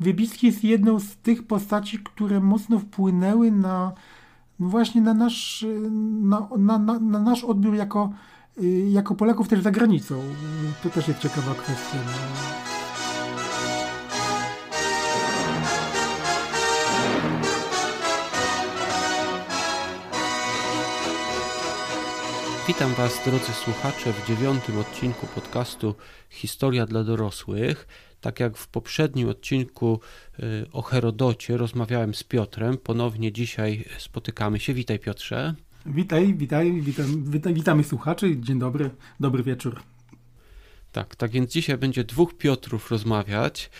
Wybiski jest jedną z tych postaci, które mocno wpłynęły na no właśnie na nasz, na, na, na, na nasz odbiór jako, y, jako Polaków też za granicą. To też jest ciekawa kwestia. No. Witam Was, drodzy słuchacze, w dziewiątym odcinku podcastu Historia dla dorosłych. Tak jak w poprzednim odcinku y, o Herodocie rozmawiałem z Piotrem, ponownie dzisiaj spotykamy się. Witaj Piotrze. Witaj, witaj, witam, witam, witamy słuchaczy. Dzień dobry, dobry wieczór. Tak, tak więc dzisiaj będzie dwóch Piotrów rozmawiać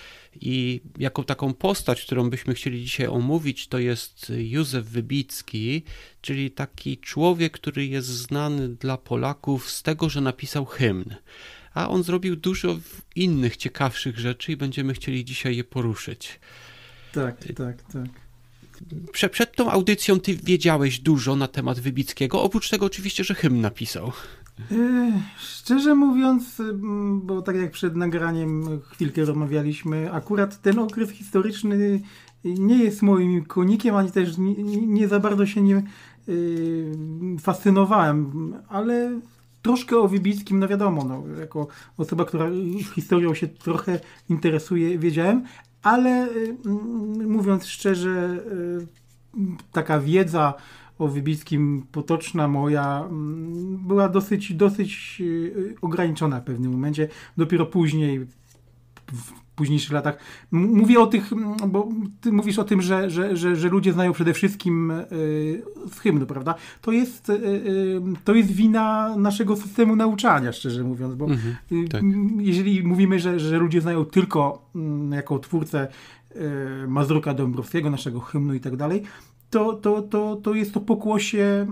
i jaką taką postać, którą byśmy chcieli dzisiaj omówić, to jest Józef Wybicki, czyli taki człowiek, który jest znany dla Polaków z tego, że napisał hymn a on zrobił dużo innych ciekawszych rzeczy i będziemy chcieli dzisiaj je poruszyć. Tak, tak, tak. Prze przed tą audycją ty wiedziałeś dużo na temat Wybickiego, oprócz tego oczywiście, że hymn napisał. szczerze mówiąc, mm, bo tak jak przed nagraniem chwilkę rozmawialiśmy, akurat ten okres historyczny nie jest moim konikiem, ani też nie, nie za bardzo się nie y, fascynowałem, ale troszkę o Wybickim, no wiadomo, no, jako osoba, która historią się trochę interesuje, wiedziałem, ale mm, mówiąc szczerze, y, taka wiedza o Wybickim potoczna moja mm, była dosyć, dosyć y, ograniczona w pewnym momencie. Dopiero później późniejszych latach. Mówię o tych, bo ty mówisz o tym, że, że, że, że ludzie znają przede wszystkim yy, z hymnu, prawda? To jest, yy, to jest wina naszego systemu nauczania, szczerze mówiąc, bo mhm, y, tak. jeżeli mówimy, że, że ludzie znają tylko jako twórcę Mazurka Dąbrowskiego, naszego hymnu i tak dalej, to, to, to, to jest to pokłosie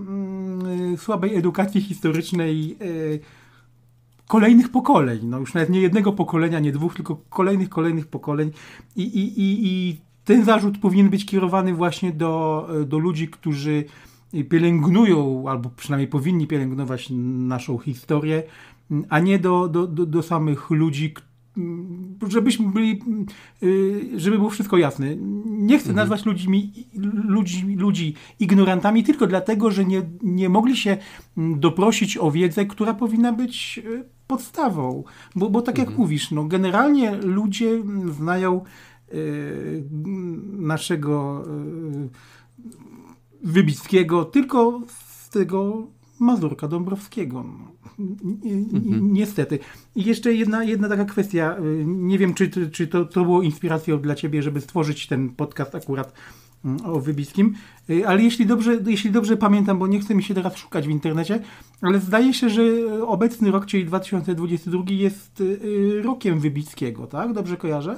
słabej edukacji historycznej kolejnych pokoleń. No już nawet nie jednego pokolenia, nie dwóch, tylko kolejnych, kolejnych pokoleń. I, i, i, i ten zarzut powinien być kierowany właśnie do, do ludzi, którzy pielęgnują, albo przynajmniej powinni pielęgnować naszą historię, a nie do, do, do, do samych ludzi, żebyśmy byli, y, żeby było wszystko jasne. Nie chcę mhm. nazwać ludźmi, ludzi, ludzi ignorantami tylko dlatego, że nie, nie mogli się mm, doprosić o wiedzę, która powinna być y, podstawą. Bo, bo tak jak mhm. mówisz, no, generalnie ludzie znają y, naszego y, Wybickiego tylko z tego Mazurka Dąbrowskiego. No. Mhm. Niestety. I jeszcze jedna, jedna taka kwestia. Y, nie wiem, czy, czy to, to było inspiracją dla ciebie, żeby stworzyć ten podcast akurat o Wybickim. Y, ale jeśli dobrze, jeśli dobrze pamiętam, bo nie chcę mi się teraz szukać w internecie, ale zdaje się, że obecny rok, czyli 2022, jest y, y, rokiem Wybickiego, tak? Dobrze kojarzę?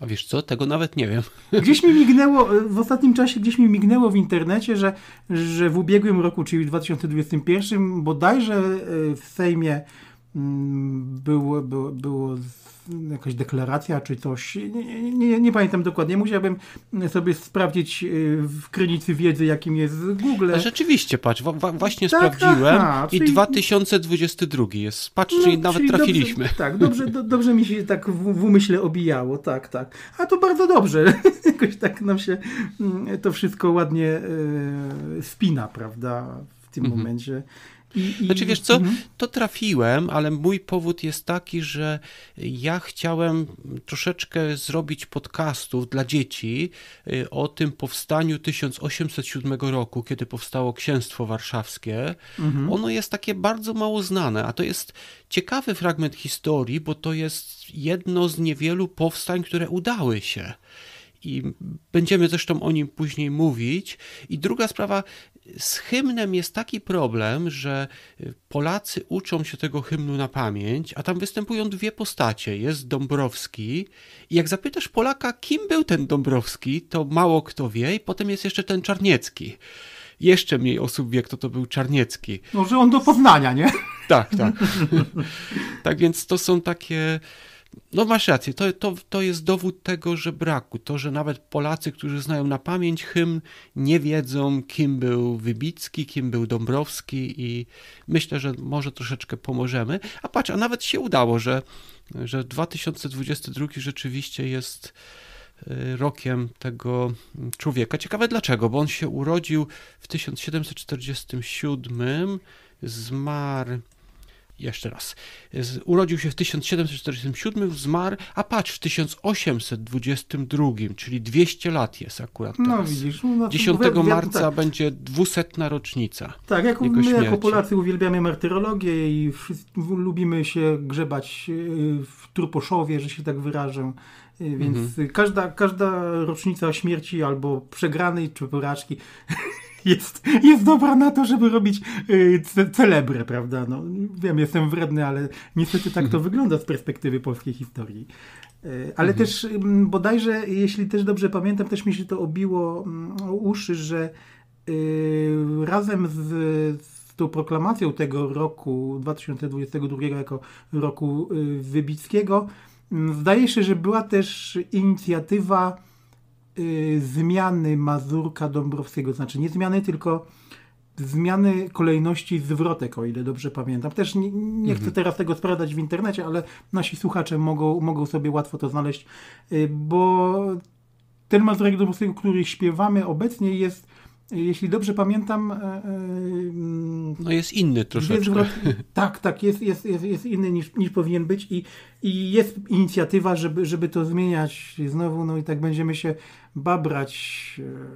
A wiesz co, tego nawet nie wiem. Gdzieś mi mignęło, w ostatnim czasie gdzieś mi mignęło w internecie, że, że w ubiegłym roku, czyli w 2021, bodajże w Sejmie mm, było, było, było jakaś deklaracja czy coś. Nie, nie, nie, pamiętam dokładnie. Musiałbym sobie sprawdzić y, w krynicy wiedzy, jakim jest Google. A rzeczywiście, patrz, wa właśnie tak, sprawdziłem aha, i 2022 jest. Patrz, no, czyli nawet czyli trafiliśmy. Dobrze, tak, dobrze, do, dobrze mi się tak w, w umyśle obijało, tak, tak. A to bardzo dobrze. Jakoś tak nam się mm, to wszystko ładnie y, spina, prawda, w tym mhm. momencie. I, Znaczy, wiesz co, mhm. to trafiłem, ale mój powód jest taki, że ja chciałem troszeczkę zrobić podcastów dla dzieci y, o tym powstaniu 1807 roku, kiedy powstało Księstwo Warszawskie. Mhm. Ono jest takie bardzo mało znane, a to jest ciekawy fragment historii, bo to jest jedno z niewielu powstań, które udały się i będziemy zresztą o nim później mówić. I druga sprawa, z hymnem jest taki problem, że e, Polacy uczą się tego hymnu na pamięć, a tam występują dwie postacie. Jest Dąbrowski i jak zapytasz Polaka, kim był ten Dąbrowski, to mało kto wie i potem jest jeszcze ten Czarniecki. Jeszcze mniej osób wie, kto to był Czarniecki. Może on do Poznania, nie? Tak, tak. tak więc to są takie no masz rację, to, to, to jest dowód tego, że braku. To, że nawet Polacy, którzy znają na pamięć hymn, nie wiedzą, kim był Wybicki, kim był Dąbrowski i myślę, że może troszeczkę pomożemy. A patrz, a nawet się udało, że, że 2022 rzeczywiście jest y, rokiem tego człowieka. Ciekawe dlaczego, bo on się urodził w 1747, zmarł jeszcze raz. Urodził się w 1747, zmarł, a patrz, w 1822, czyli 200 lat jest akurat no teraz. No widzisz. No, 10 znaczy marca tak. będzie 200 rocznica Tak, jak, my jako Polacy uwielbiamy martyrologię i wszyscy, lubimy się grzebać y, w truposzowie, że się tak wyrażę, więc mhm. każda, każda rocznica śmierci albo przegranej czy porażki jest, jest dobra na to, żeby robić y, ce celebrę, prawda? No, wiem, jestem wredny, ale niestety tak to mhm. wygląda z perspektywy polskiej historii. Y, ale mhm. też mm, bodajże, jeśli też dobrze pamiętam, też mi się to obiło o mm, uszy, że y, razem z, z tą proklamacją tego roku 2022 jako roku Wybickiego Mm, Zdaje się, że była też inicjatywa y, zmiany Mazurka Dąbrowskiego, znaczy nie zmiany, tylko zmiany kolejności zwrotek, o ile dobrze pamiętam. Też nie, nie chcę mhm. teraz tego sprawdzać w internecie, ale nasi słuchacze mogą, mogą sobie łatwo to znaleźć, y, bo ten Mazurek Dąbrowskiego, który śpiewamy obecnie jest jeśli dobrze pamiętam. E, e, mm, no jest inny troszeczkę. tak, tak, jest, jest, jest, jest inny niż, niż powinien być i, i jest inicjatywa, żeby, żeby to zmieniać znowu, no i tak będziemy się babrać.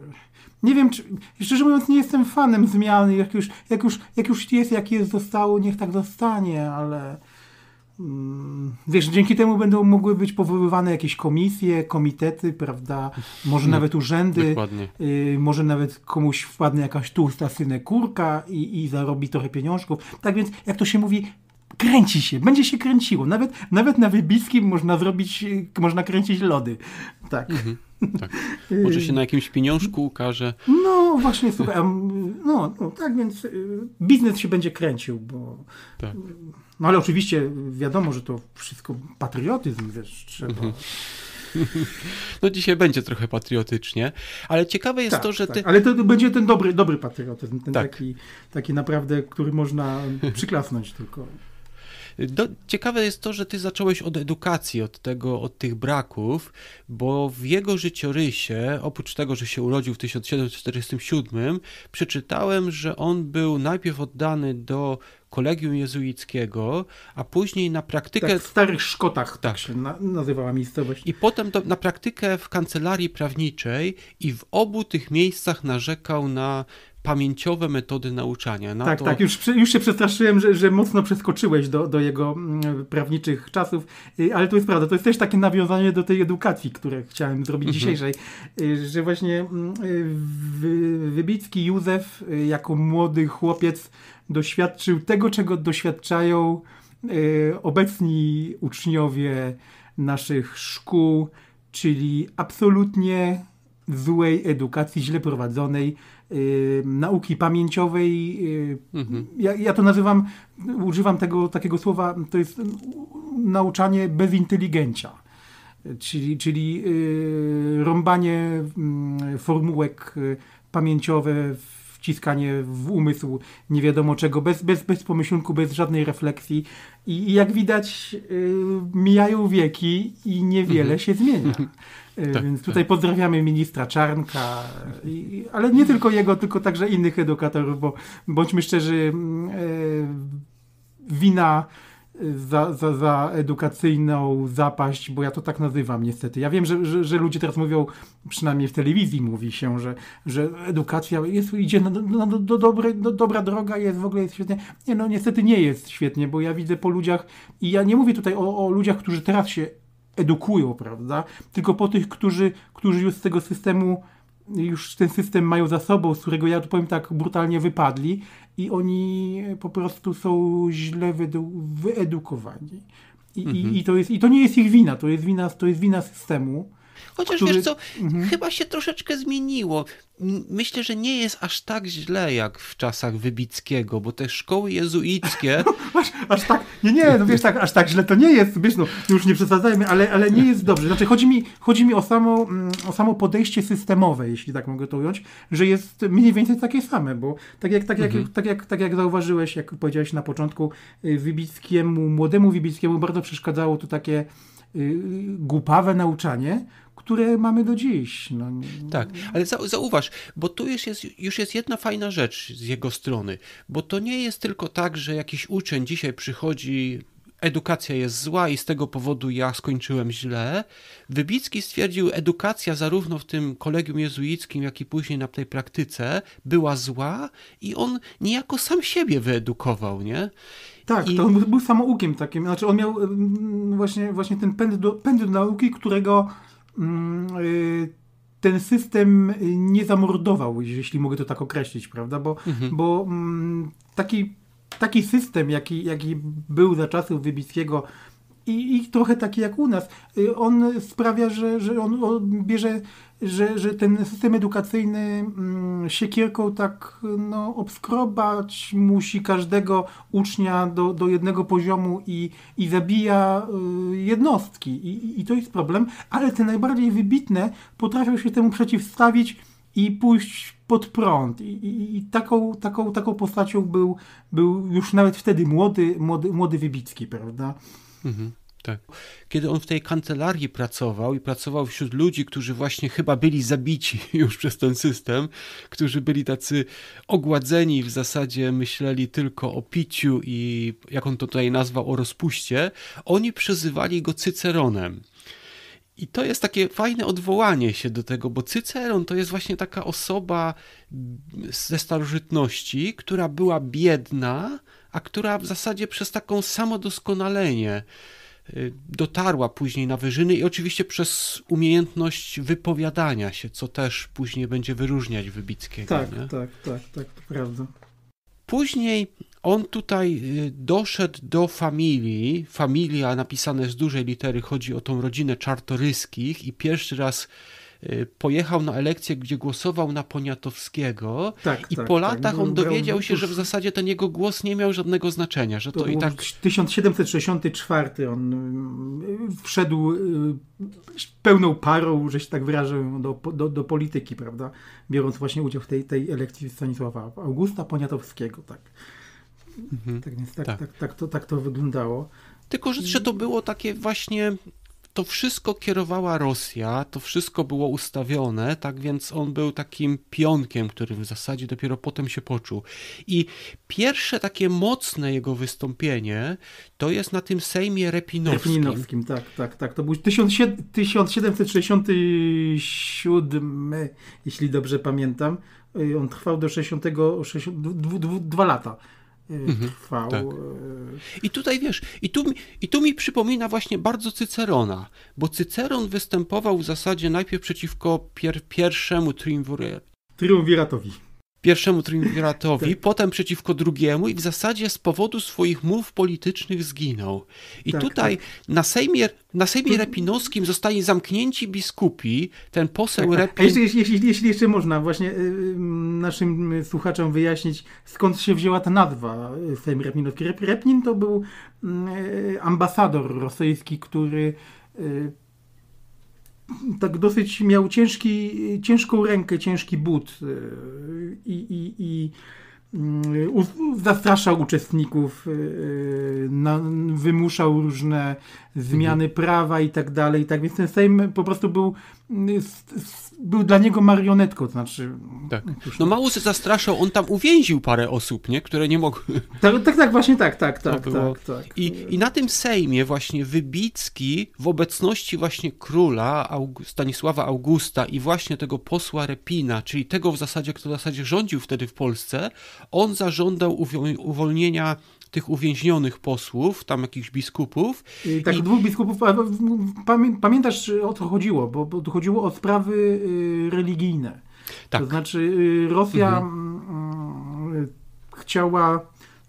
E. Nie wiem, czy, szczerze mówiąc, nie jestem fanem zmiany, Jak już, jak już, jak już jest, jak jest, zostało, niech tak zostanie, ale. Wiesz, dzięki temu będą mogły być powoływane jakieś komisje, komitety, prawda, może no, nawet urzędy, dokładnie. Y, może nawet komuś wpadnie jakaś tłusta synekurka i, i zarobi trochę pieniążków. Tak więc, jak to się mówi, kręci się, będzie się kręciło. Nawet, nawet na wybiskim można zrobić, y, można kręcić lody. Tak. Mhm. Tak. Może się na jakimś pieniążku ukaże. No właśnie, słuchaj, no, no tak więc y, biznes się będzie kręcił, bo... Tak. No ale oczywiście wiadomo, że to wszystko patriotyzm, wiesz, trzeba... Mhm. No dzisiaj będzie trochę patriotycznie, ale ciekawe jest tak, to, że tak. ty... Ale to będzie ten dobry, dobry patriotyzm, ten tak. taki, taki naprawdę, który można przyklasnąć tylko. Do, ciekawe jest to, że ty zacząłeś od edukacji, od tego, od tych braków, bo w jego życiorysie, oprócz tego, że się urodził w 1747, przeczytałem, że on był najpierw oddany do kolegium jezuickiego, a później na praktykę. Tak, w Starych Szkotach tak się na, nazywała miejscowość. I potem na praktykę w kancelarii prawniczej i w obu tych miejscach narzekał na pamięciowe metody nauczania. Na tak, to... tak, już, już się przestraszyłem, że, że mocno przeskoczyłeś do, do jego mm, prawniczych czasów, y, ale to jest prawda, to jest też takie nawiązanie do tej edukacji, które chciałem zrobić mhm. dzisiejszej, y, że właśnie mm, y, Wybicki Józef jako młody chłopiec doświadczył tego, czego doświadczają obecni uczniowie naszych szkół, czyli absolutnie złej edukacji, źle prowadzonej, yy, nauki pamięciowej. Yy, mhm. ja, ja, to nazywam, używam tego takiego słowa, to jest nauczanie bez inteligencia. Czyli, czyli yy, rąbanie mm, formułek y, pamięciowe, wciskanie w umysł nie wiadomo czego, bez, bez, bez pomyślunku, bez żadnej refleksji. I, i jak widać, y, mijają wieki i niewiele mhm. się zmienia. E, tak, Więc tak. tutaj tak. pozdrawiamy ministra Czarnka, i, ale nie tylko jego, tylko także innych edukatorów, bo bądźmy szczerzy, mm, e, wina e, za, za, za edukacyjną zapaść, bo ja to tak nazywam niestety. Ja wiem, że, że, że, ludzie teraz mówią, przynajmniej w telewizji mówi się, że, że edukacja jest, idzie na, na, do, do, dobre, do, dobra droga, jest w ogóle jest świetnie. Nie, no niestety nie jest świetnie, bo ja widzę po ludziach i ja nie mówię tutaj o, o ludziach, którzy teraz się edukują, prawda? Tylko po tych, którzy, którzy już z tego systemu, już ten system mają za sobą, z którego ja tu powiem tak brutalnie wypadli i oni po prostu są źle wyedukowani. I, mhm. i, i, to jest, I to nie jest ich wina, to jest wina, to jest wina systemu Chociaż który... wiesz co, mhm. chyba się troszeczkę zmieniło. Myślę, że nie jest aż tak źle jak w czasach Wybickiego, bo te szkoły jezuickie. aż, no, aż tak, nie, nie, no wiesz, tak, aż tak źle to nie jest, wiesz, no już nie przesadzajmy, ale, ale nie jest dobrze. Znaczy, chodzi mi, chodzi mi o, samo, mm, o samo podejście systemowe, jeśli tak mogę to ująć, że jest mniej więcej takie same, bo tak jak, tak jak, mhm. tak jak, tak jak zauważyłeś, jak powiedziałeś na początku, y, Wybickiemu, młodemu Wybickiemu bardzo przeszkadzało to takie Y, głupawe nauczanie, które mamy do dziś. No. Tak, ale zauważ, bo tu już jest, już jest jedna fajna rzecz z jego strony, bo to nie jest tylko tak, że jakiś uczeń dzisiaj przychodzi, edukacja jest zła i z tego powodu ja skończyłem źle. Wybicki stwierdził, edukacja zarówno w tym kolegium jezuickim, jak i później na tej praktyce była zła i on niejako sam siebie wyedukował, nie? Tak, I... to on był samoukiem takim, znaczy on miał y, właśnie, właśnie ten pęd do, pęd do nauki, którego yy, ten system y, nie zamordował, jeśli mogę to tak określić, prawda? Bo, mhm. bo mm, taki, taki system, jaki, jaki był za czasów Wybickiego, i, i trochę taki jak u nas. Y, on sprawia, że, że on, bierze, że, że ten system edukacyjny mm, siekierką tak no, obskrobać musi każdego ucznia do, do jednego poziomu i, i zabija y, jednostki. I, I to jest problem, ale te najbardziej wybitne potrafią się temu przeciwstawić i pójść pod prąd. I, i, I, taką, taką, taką postacią był, był już nawet wtedy młody, młody, młody Wybicki, prawda? Mhm. Tak. Kiedy on w tej kancelarii pracował i pracował wśród ludzi, którzy właśnie chyba byli zabici już przez ten system, którzy byli tacy ogładzeni w zasadzie myśleli tylko o piciu i jak on to tutaj nazwał, o rozpuście, oni przyzywali go Cyceronem. I to jest takie fajne odwołanie się do tego, bo Cyceron to jest właśnie taka osoba ze starożytności, która była biedna, a która w zasadzie przez taką samodoskonalenie y, dotarła później na wyżyny i oczywiście przez umiejętność wypowiadania się, co też później będzie wyróżniać Wybickiego. Tak, nie? tak, tak, tak, to prawda. Później on tutaj y, doszedł do familii. Familia napisane z dużej litery chodzi o tą rodzinę Czartoryskich i pierwszy raz Y, pojechał na elekcję, gdzie głosował na Poniatowskiego tak, i tak, po tak. latach tak. on dowiedział no się, że w zasadzie ten jego głos nie miał żadnego znaczenia, że to, to i tak... 1764 on y, wszedł y, pełną parą, że się tak wyrażę, do, do, do polityki, prawda? Biorąc właśnie udział w tej, tej elekcji Stanisława Augusta Poniatowskiego, tak. Mhm, tak więc tak, tak. Tak, tak, to, tak to wyglądało. Tylko, że to było takie właśnie to wszystko kierowała Rosja, to wszystko było ustawione, tak więc on był takim pionkiem, który w zasadzie dopiero potem się poczuł. I pierwsze takie mocne jego wystąpienie to jest na tym Sejmie Repinowskim. Repinowskim, tak, tak, tak. To był 1767, jeśli dobrze pamiętam. On trwał do 60, 60 dwa lata. Y, mhm. trwał. Tak. Y, I tutaj wiesz, i tu, i tu mi przypomina właśnie bardzo Cycerona, bo Cyceron występował w zasadzie najpierw przeciwko pier, pierwszemu triumviratowi pierwszemu triumviratowi, tak. potem przeciwko drugiemu i w zasadzie z powodu swoich mów politycznych zginął. I tak, tutaj tak. na Sejmie, na Sejmie Repinowskim zostali zamknięci biskupi, ten poseł tak, Repin... Jeśli, jeszcze można właśnie y, y, naszym słuchaczom wyjaśnić, skąd się wzięła ta nazwa y, Sejm Repinowski. Rep, Repnin to był ambasador rosyjski, który tak dosyć miał ciężki, ciężką rękę, ciężki but e, i, i, i mm, zastraszał uczestników, e, wymuszał różne zmiany mhm. prawa i tak dalej, i tak, więc ten Sejm po prostu był, mm, był dla niego marionetką, znaczy... Tak. No Maus zastraszał, on tam uwięził parę osób, nie? Które nie mogły... Tak, tak, tak właśnie tak, tak, tak, tak, tak. I, I na tym Sejmie właśnie Wybicki w obecności właśnie króla August, Stanisława Augusta i właśnie tego posła Repina, czyli tego w zasadzie, kto w zasadzie rządził wtedy w Polsce, on zażądał uwolnienia tych uwięzionych posłów, tam jakichś biskupów. I tak, I... dwóch biskupów, pamiętasz o co chodziło, bo, bo chodziło o sprawy y, religijne. Tak. To znaczy y, Rosja mhm. Mm, y, chciała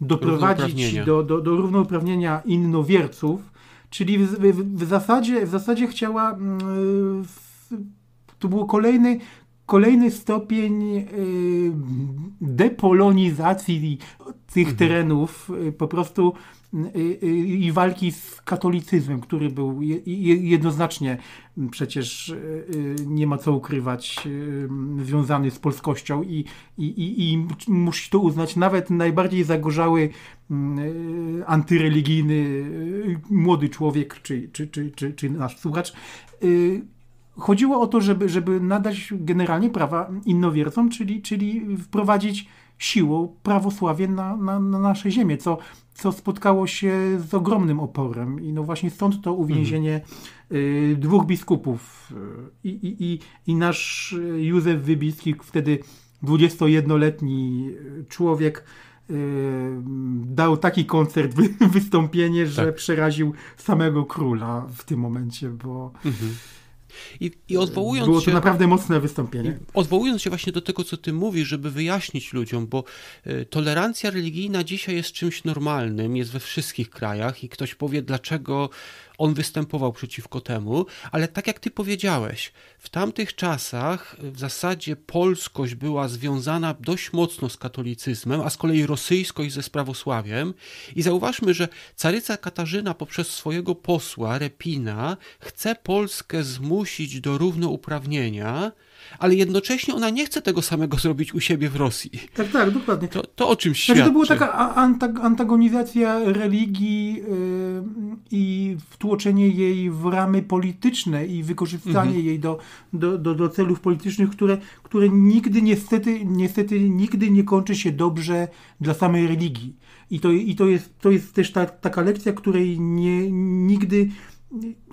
doprowadzić do, do, do równouprawnienia innowierców, czyli w, w, w, zasadzie, w zasadzie chciała mm, to był kolejny, kolejny stopień y, depolonizacji tych mhm. terenów, y, po prostu y, i walki z katolicyzmem, który był jednoznacznie przecież nie ma co ukrywać związany z polskością i, i, i, i musi to uznać nawet najbardziej zagorzały antyreligijny młody człowiek czy, czy, czy, czy, czy nasz słuchacz Chodziło o to, żeby, żeby nadać generalnie prawa innowiercom, czyli, czyli wprowadzić siłą prawosławie na, na, na nasze ziemię, co, co spotkało się z ogromnym oporem. I no właśnie stąd to uwięzienie mhm. dwóch biskupów. Y, I, i, i, I nasz Józef Wybicki, wtedy 21-letni człowiek, y, dał taki koncert, wystąpienie, że tak. przeraził samego króla w tym momencie, bo... Mhm i, i odwołując Było to się, naprawdę mocne wystąpienie. Odwołując się właśnie do tego, co ty mówisz, żeby wyjaśnić ludziom, bo e, tolerancja religijna dzisiaj jest czymś normalnym, jest we wszystkich krajach i ktoś powie, dlaczego on występował przeciwko temu, ale tak jak ty powiedziałeś, w tamtych czasach y, w zasadzie polskość była związana dość mocno z katolicyzmem, a z kolei rosyjskość ze sprawosławiem. I zauważmy, że caryca Katarzyna poprzez swojego posła Repina chce Polskę zmusić do równouprawnienia ale jednocześnie ona nie chce tego samego zrobić u siebie w Rosji. Tak, tak, dokładnie. To, to o czym świadczy. Znaczy, to była taka antagonizacja religii yy, i wtłoczenie jej w ramy polityczne i wykorzystanie mhm. jej do, do, do, do, celów politycznych, które, które nigdy niestety, niestety nigdy nie kończy się dobrze dla samej religii. I to, i to, jest, to jest też ta, taka lekcja, której nie, nigdy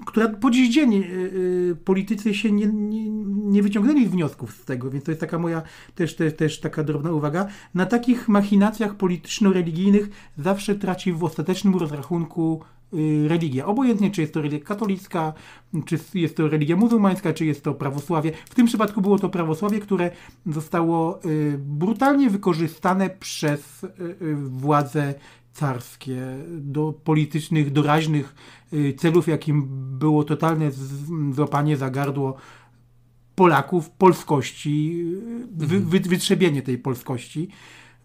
która po dziś dzień y, y, politycy się nie, nie, nie, wyciągnęli wniosków z tego, więc to jest taka moja też, też, też taka drobna uwaga. Na takich machinacjach polityczno-religijnych zawsze traci w ostatecznym rozrachunku y, religia. Obojętnie, czy jest to religia katolicka, czy jest to religia muzułmańska, czy jest to prawosławie. W tym przypadku było to prawosławie, które zostało brutalnie wykorzystane przez władze carskie, do politycznych, doraźnych y, celów, jakim było totalne złapanie za gardło Polaków, polskości, y, wy, mhm. wytrzebienie tej polskości.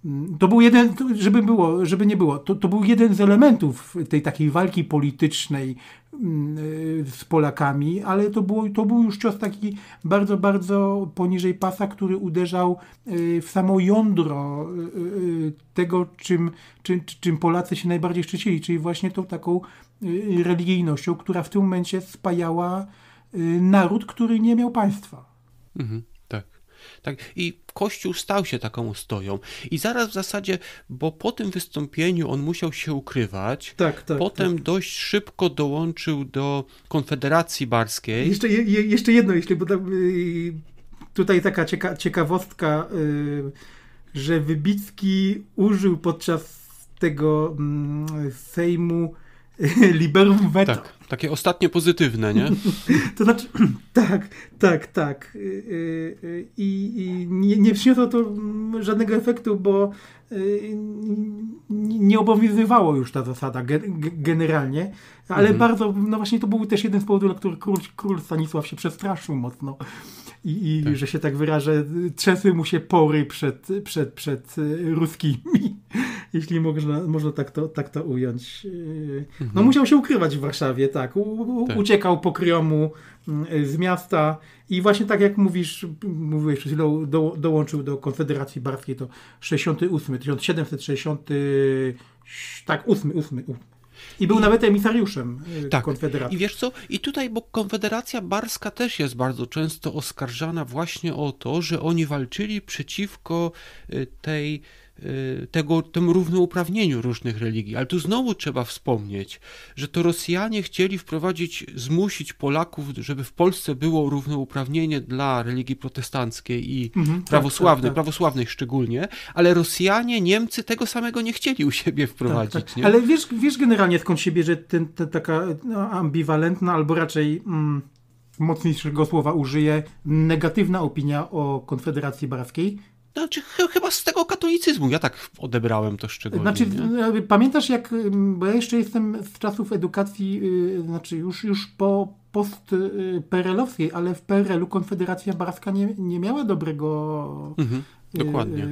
Mm, to był jeden, żeby, było, żeby nie było, to, to był jeden z elementów tej takiej walki politycznej mm, y, z Polakami, ale to, było, to był już cios taki bardzo, bardzo poniżej pasa, który uderzał y, w samo jądro y, tego, czym, czym, czym Polacy się najbardziej szczycili, czyli właśnie tą taką religijnością, która w tym momencie spajała naród, który nie miał państwa. Mhm. Tak? I Kościół stał się taką stoją. I zaraz w zasadzie, bo po tym wystąpieniu on musiał się ukrywać, tak, tak, potem tak. dość szybko dołączył do Konfederacji Barskiej. Jeszcze, je, jeszcze jedno, jeśli, bo y, tutaj taka cieka, ciekawostka, y, że Wybicki użył podczas tego mm, Sejmu liberum veto. Tak, takie ostatnie pozytywne, nie? to znaczy, tak, tak, tak. Y, y, y, I, i nie, nie przyniosło to żadnego efektu, bo nie obowiązywało już ta zasada generalnie, ale mhm. bardzo, no właśnie to był też jeden z powodów, dla których król, król Stanisław się przestraszył mocno i, i tak. że się tak wyrażę, trzęsły mu się pory przed, przed, przed ruskimi jeśli można, można tak, to, tak to ująć. Yy, no mhm. musiał się ukrywać w Warszawie, tak. U, u, tak. Uciekał po kryjomu yy, z miasta i właśnie tak jak mówisz, mówiłeś przed chwilą, do, dołączył do Konfederacji Barskiej to 68, 1760, tak, 8, 8, 8. I był nawet emisariuszem yy, tak. Konfederacji. I wiesz co? I tutaj, bo Konfederacja Barska też jest bardzo często oskarżana właśnie o to, że oni walczyli przeciwko y, tej Y, tego, temu równouprawnieniu różnych religii. Ale tu znowu trzeba wspomnieć, że to Rosjanie chcieli wprowadzić, zmusić Polaków, żeby w Polsce było równouprawnienie dla religii protestanckiej i mhm, tak, tak, prawosławnej, tak, tak, szczególnie, ale Rosjanie, Niemcy tego samego nie chcieli u siebie tak, wprowadzić. Tak, ale wiesz, wiesz generalnie skąd się bierze ten, ten taka no, ambiwalentna albo raczej... Mm mocniejszego słowa użyję, negatywna opinia o Konfederacji Barackiej? Znaczy, chyba z tego katolicyzmu, ja tak odebrałem to szczególnie. Znaczy, nie? No, pamiętasz jak, mm, bo ja jeszcze jestem z czasów edukacji, y, znaczy już, już po post-PRL-owskiej, y, ale w PRL-u Konfederacja baraska nie, nie miała dobrego... Mhm. Y, dokładnie.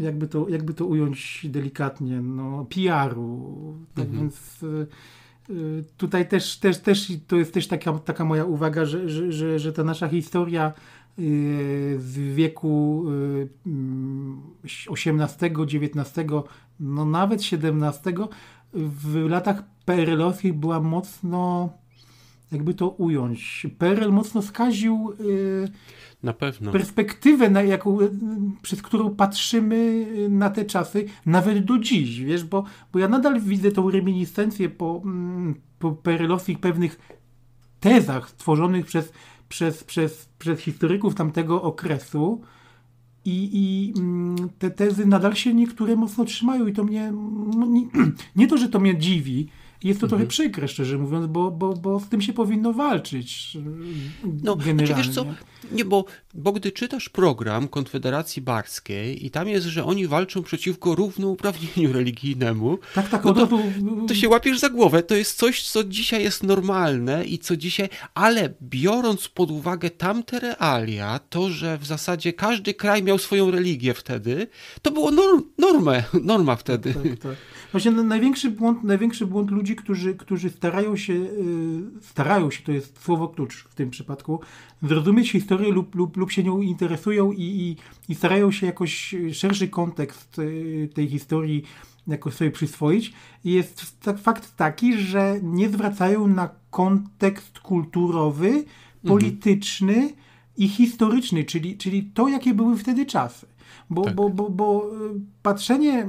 Jakby to, jakby to ująć delikatnie, no, PR-u. Tak mhm. więc tutaj też, też, też to jest też taka, taka moja uwaga, że, że, że, że ta nasza historia w wieku XVIII, y, XIX, no nawet XVII, w latach PRL-owskich była mocno, jakby to ująć, PRL mocno skaził y, na pewno. perspektywę, na jaką, y, przez którą patrzymy na te czasy, nawet do dziś, wiesz, bo, bo ja nadal widzę tą reminiscencję po, mm, po PRL-owskich pewnych tezach stworzonych przez przez, przez, przez historyków tamtego okresu. I, i mm, te tezy nadal się niektóre mocno trzymają i to mnie, no, nie, nie to, że to mnie dziwi, jest to mhm. trochę przykre, szczerze mówiąc, bo, bo, bo z tym się powinno walczyć. No, generalnie. wiesz co, nie, bo, bo gdy czytasz program Konfederacji Barskiej i tam jest, że oni walczą przeciwko równouprawnieniu religijnemu, tak, tak, no to, to, to się łapiesz za głowę. To jest coś, co dzisiaj jest normalne i co dzisiaj, ale biorąc pod uwagę tamte realia, to, że w zasadzie każdy kraj miał swoją religię wtedy, to było norm, normę, norma wtedy. Tak, tak, tak. Właśnie największy błąd, największy błąd ludzi, którzy, którzy starają się, yy, starają się, to jest słowo klucz w tym przypadku, zrozumieć historię lub, lub, lub się nią interesują i, i, i starają się jakoś szerszy kontekst yy, tej historii jakoś sobie przyswoić, jest fakt taki, że nie zwracają na kontekst kulturowy, mhm. polityczny mhm. i historyczny, czyli, czyli to, jakie były wtedy czasy. Bo, tak. bo, bo, bo y, patrzenie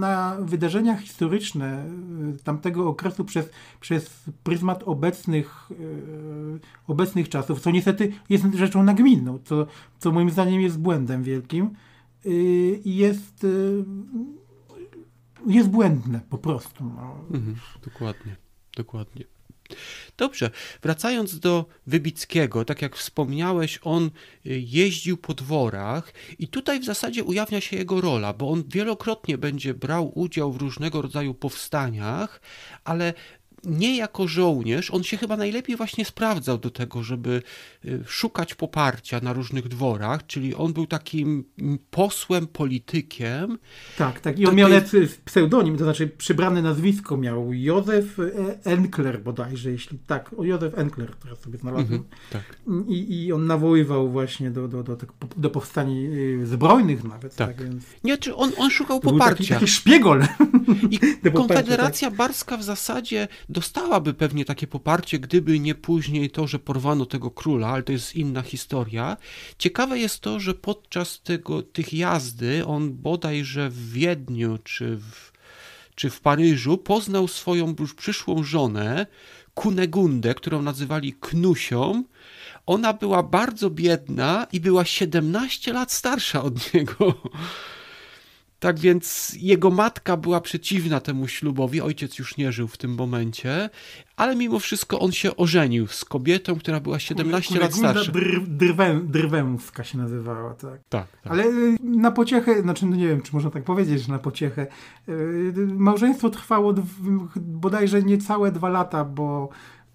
na wydarzenia historyczne y, tamtego okresu przez, przez pryzmat obecnych, y, obecnych czasów, co niestety jest rzeczą nagminną, co, co moim zdaniem jest błędem wielkim, jest, jest błędne po prostu. No. Mhm, dokładnie, dokładnie. Dobrze, wracając do Wybickiego, tak jak wspomniałeś, on y, jeździł po dworach i tutaj w zasadzie ujawnia się jego rola, bo on wielokrotnie będzie brał udział w różnego rodzaju powstaniach, ale nie jako żołnierz, on się chyba najlepiej właśnie sprawdzał do tego, żeby y, szukać poparcia na różnych dworach, czyli on był takim posłem, politykiem. Tak, tak. I on to miał jest... Y, pseudonim, to znaczy przybrane nazwisko miał Józef y, e, Enkler bodajże, jeśli tak, o Józef Enkler teraz sobie znalazłem. Mhm, tak. I, I on nawoływał właśnie do, do, do, do powstań zbrojnych nawet. Tak. tak więc... Nie, czy on, on szukał poparcia. Taki, taki, szpiegol. I tak. Konfederacja tak. Barska w zasadzie dostałaby pewnie takie poparcie, gdyby nie później to, że porwano tego króla, ale to jest inna historia. Ciekawe jest to, że podczas tego, tych jazdy on bodajże w Wiedniu czy w, czy w Paryżu poznał swoją już przyszłą żonę, Kunegundę, którą nazywali Knusią. Ona była bardzo biedna i była 17 lat starsza od niego. Tak więc jego matka była przeciwna temu ślubowi, ojciec już nie żył w tym momencie, ale mimo wszystko on się ożenił z kobietą, która była 17 Kurde, lat starsza. Dr, drwę, drwemówka się nazywała, tak. tak. tak. Ale y, na pociechę, znaczy no nie wiem, czy można tak powiedzieć, że na pociechę. Y, małżeństwo trwało bodajże niecałe dwa lata, bo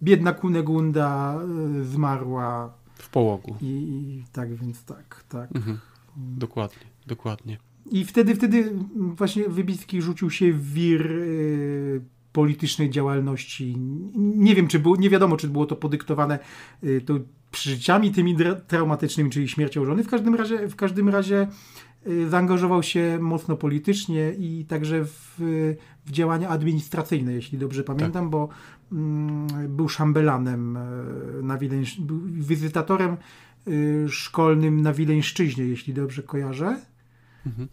biedna Kunegunda y, zmarła. W połogu. I, i tak, więc tak, tak. Mhm. Dokładnie, dokładnie. I wtedy, wtedy właśnie Wybicki rzucił się w wir y, politycznej działalności. Nie wiem, czy było, nie wiadomo, czy było to podyktowane y, to przeżyciami tymi traumatycznymi, czyli śmiercią żony. W każdym razie, w każdym razie y, zaangażował się mocno politycznie i także w, w działania administracyjne, jeśli dobrze pamiętam, tak. bo mm, był szambelanem y, na Wileńsz... był wizytatorem y, szkolnym na Wileńszczyźnie, jeśli dobrze kojarzę. Mhm.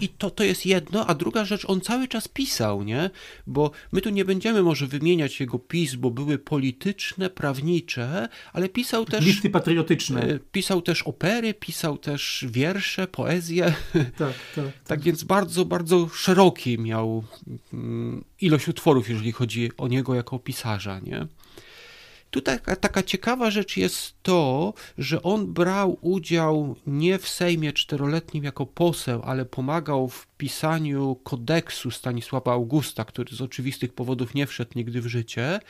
I, I, to, to jest jedno, a druga rzecz, on cały czas pisał, nie? Bo my tu nie będziemy może wymieniać jego pism, bo były polityczne, prawnicze, ale pisał też. Listy patriotyczne. Y, pisał też opery, pisał też wiersze, poezję. Tak, tak, tak. tak więc bardzo, bardzo szeroki miał mm, ilość utworów, jeżeli chodzi o niego jako pisarza, nie? Tutaj taka, taka ciekawa rzecz jest to, że on brał udział nie w Sejmie czteroletnim jako poseł, ale pomagał w pisaniu kodeksu Stanisława Augusta, który z oczywistych powodów nie wszedł nigdy w życie.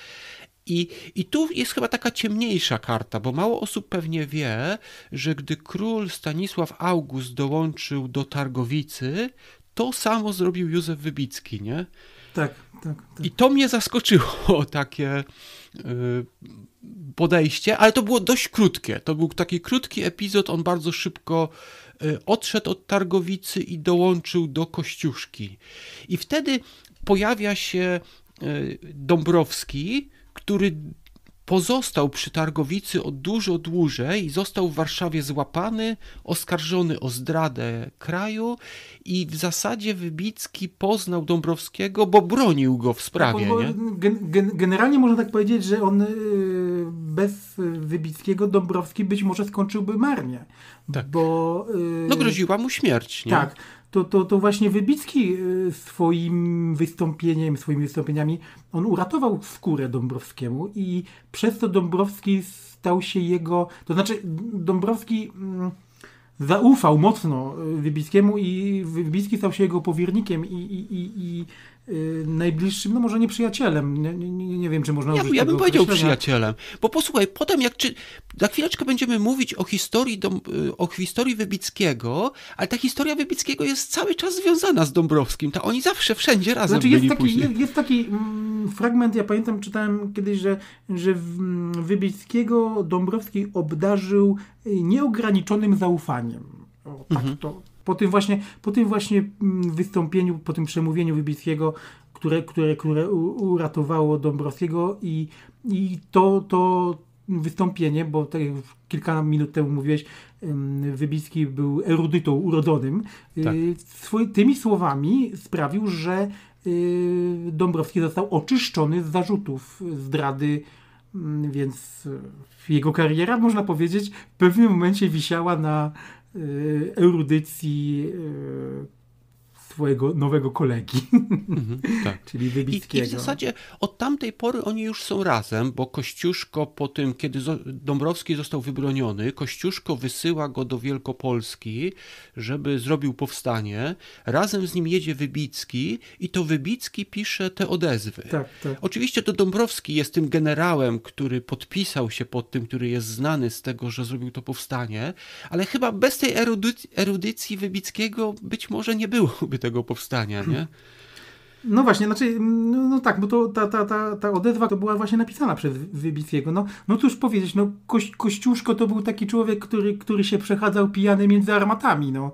I, I tu jest chyba taka ciemniejsza karta, bo mało osób pewnie wie, że gdy król Stanisław August dołączył do Targowicy, to samo zrobił Józef Wybicki, nie? Tak, tak. tak. I to mnie zaskoczyło takie Y, podejście, ale to było dość krótkie. To był taki krótki epizod, on bardzo szybko y, odszedł od Targowicy i dołączył do Kościuszki. I wtedy pojawia się y, Dąbrowski, który pozostał przy Targowicy od dużo dłużej i został w Warszawie złapany, oskarżony o zdradę kraju i w zasadzie Wybicki poznał Dąbrowskiego, bo bronił go w sprawie. Bo, tak, bo, gen, generalnie można tak powiedzieć, że on y, bez Wybickiego Dąbrowski być może skończyłby marnie. Tak. Bo, y, no groziła mu śmierć. Nie? Tak, to, to, to właśnie Wybicki y, swoim wystąpieniem, swoimi wystąpieniami, on uratował skórę Dąbrowskiemu i przez to Dąbrowski stał się jego, to znaczy Dąbrowski mm, zaufał mocno y, Wybickiemu i Wybicki stał się jego powiernikiem i, i, i, i Y, najbliższym, no może nie przyjacielem. Nie, nie, nie wiem, czy można ja, użyć Ja bym powiedział przyjacielem, bo posłuchaj, potem jak czy, za chwileczkę będziemy mówić o historii, dom, y, o historii Wybickiego, ale ta historia Wybickiego jest cały czas związana z Dąbrowskim, ta oni zawsze wszędzie razem znaczy, byli jest taki, jest, jest, taki fragment, ja pamiętam, czytałem kiedyś, że, że mm, Wybickiego Dąbrowski obdarzył y, nieograniczonym zaufaniem. O, tak mhm. to po tym właśnie, po tym właśnie mm, wystąpieniu, po tym przemówieniu Wybickiego, które, które, które uratowało Dąbrowskiego i, i to, to wystąpienie, bo tak jak kilka minut temu mówiłeś, Wybicki był erudytą urodzonym, y, tak. tymi słowami sprawił, że y, Dąbrowski został oczyszczony z zarzutów zdrady mm, więc jego kariera, można powiedzieć, w pewnym momencie wisiała na, E, erudycji, e, twojego nowego kolegi, mhm, tak. czyli Wybickiego. I, I, w zasadzie od tamtej pory oni już są razem, bo Kościuszko po tym, kiedy Dąbrowski został wybroniony, Kościuszko wysyła go do Wielkopolski, żeby zrobił powstanie. Razem z nim jedzie Wybicki i to Wybicki pisze te odezwy. Tak, tak. Oczywiście to Dąbrowski jest tym generałem, który podpisał się pod tym, który jest znany z tego, że zrobił to powstanie, ale chyba bez tej erudycji Wybickiego być może nie byłoby tego powstania, nie? No właśnie, znaczy, no, no tak, bo to, ta, ta, ta, ta odezwa to była właśnie napisana przez Wybickiego. No, no cóż powiedzieć, no Koś, Kościuszko to był taki człowiek, który, który się przechadzał pijany między armatami, no.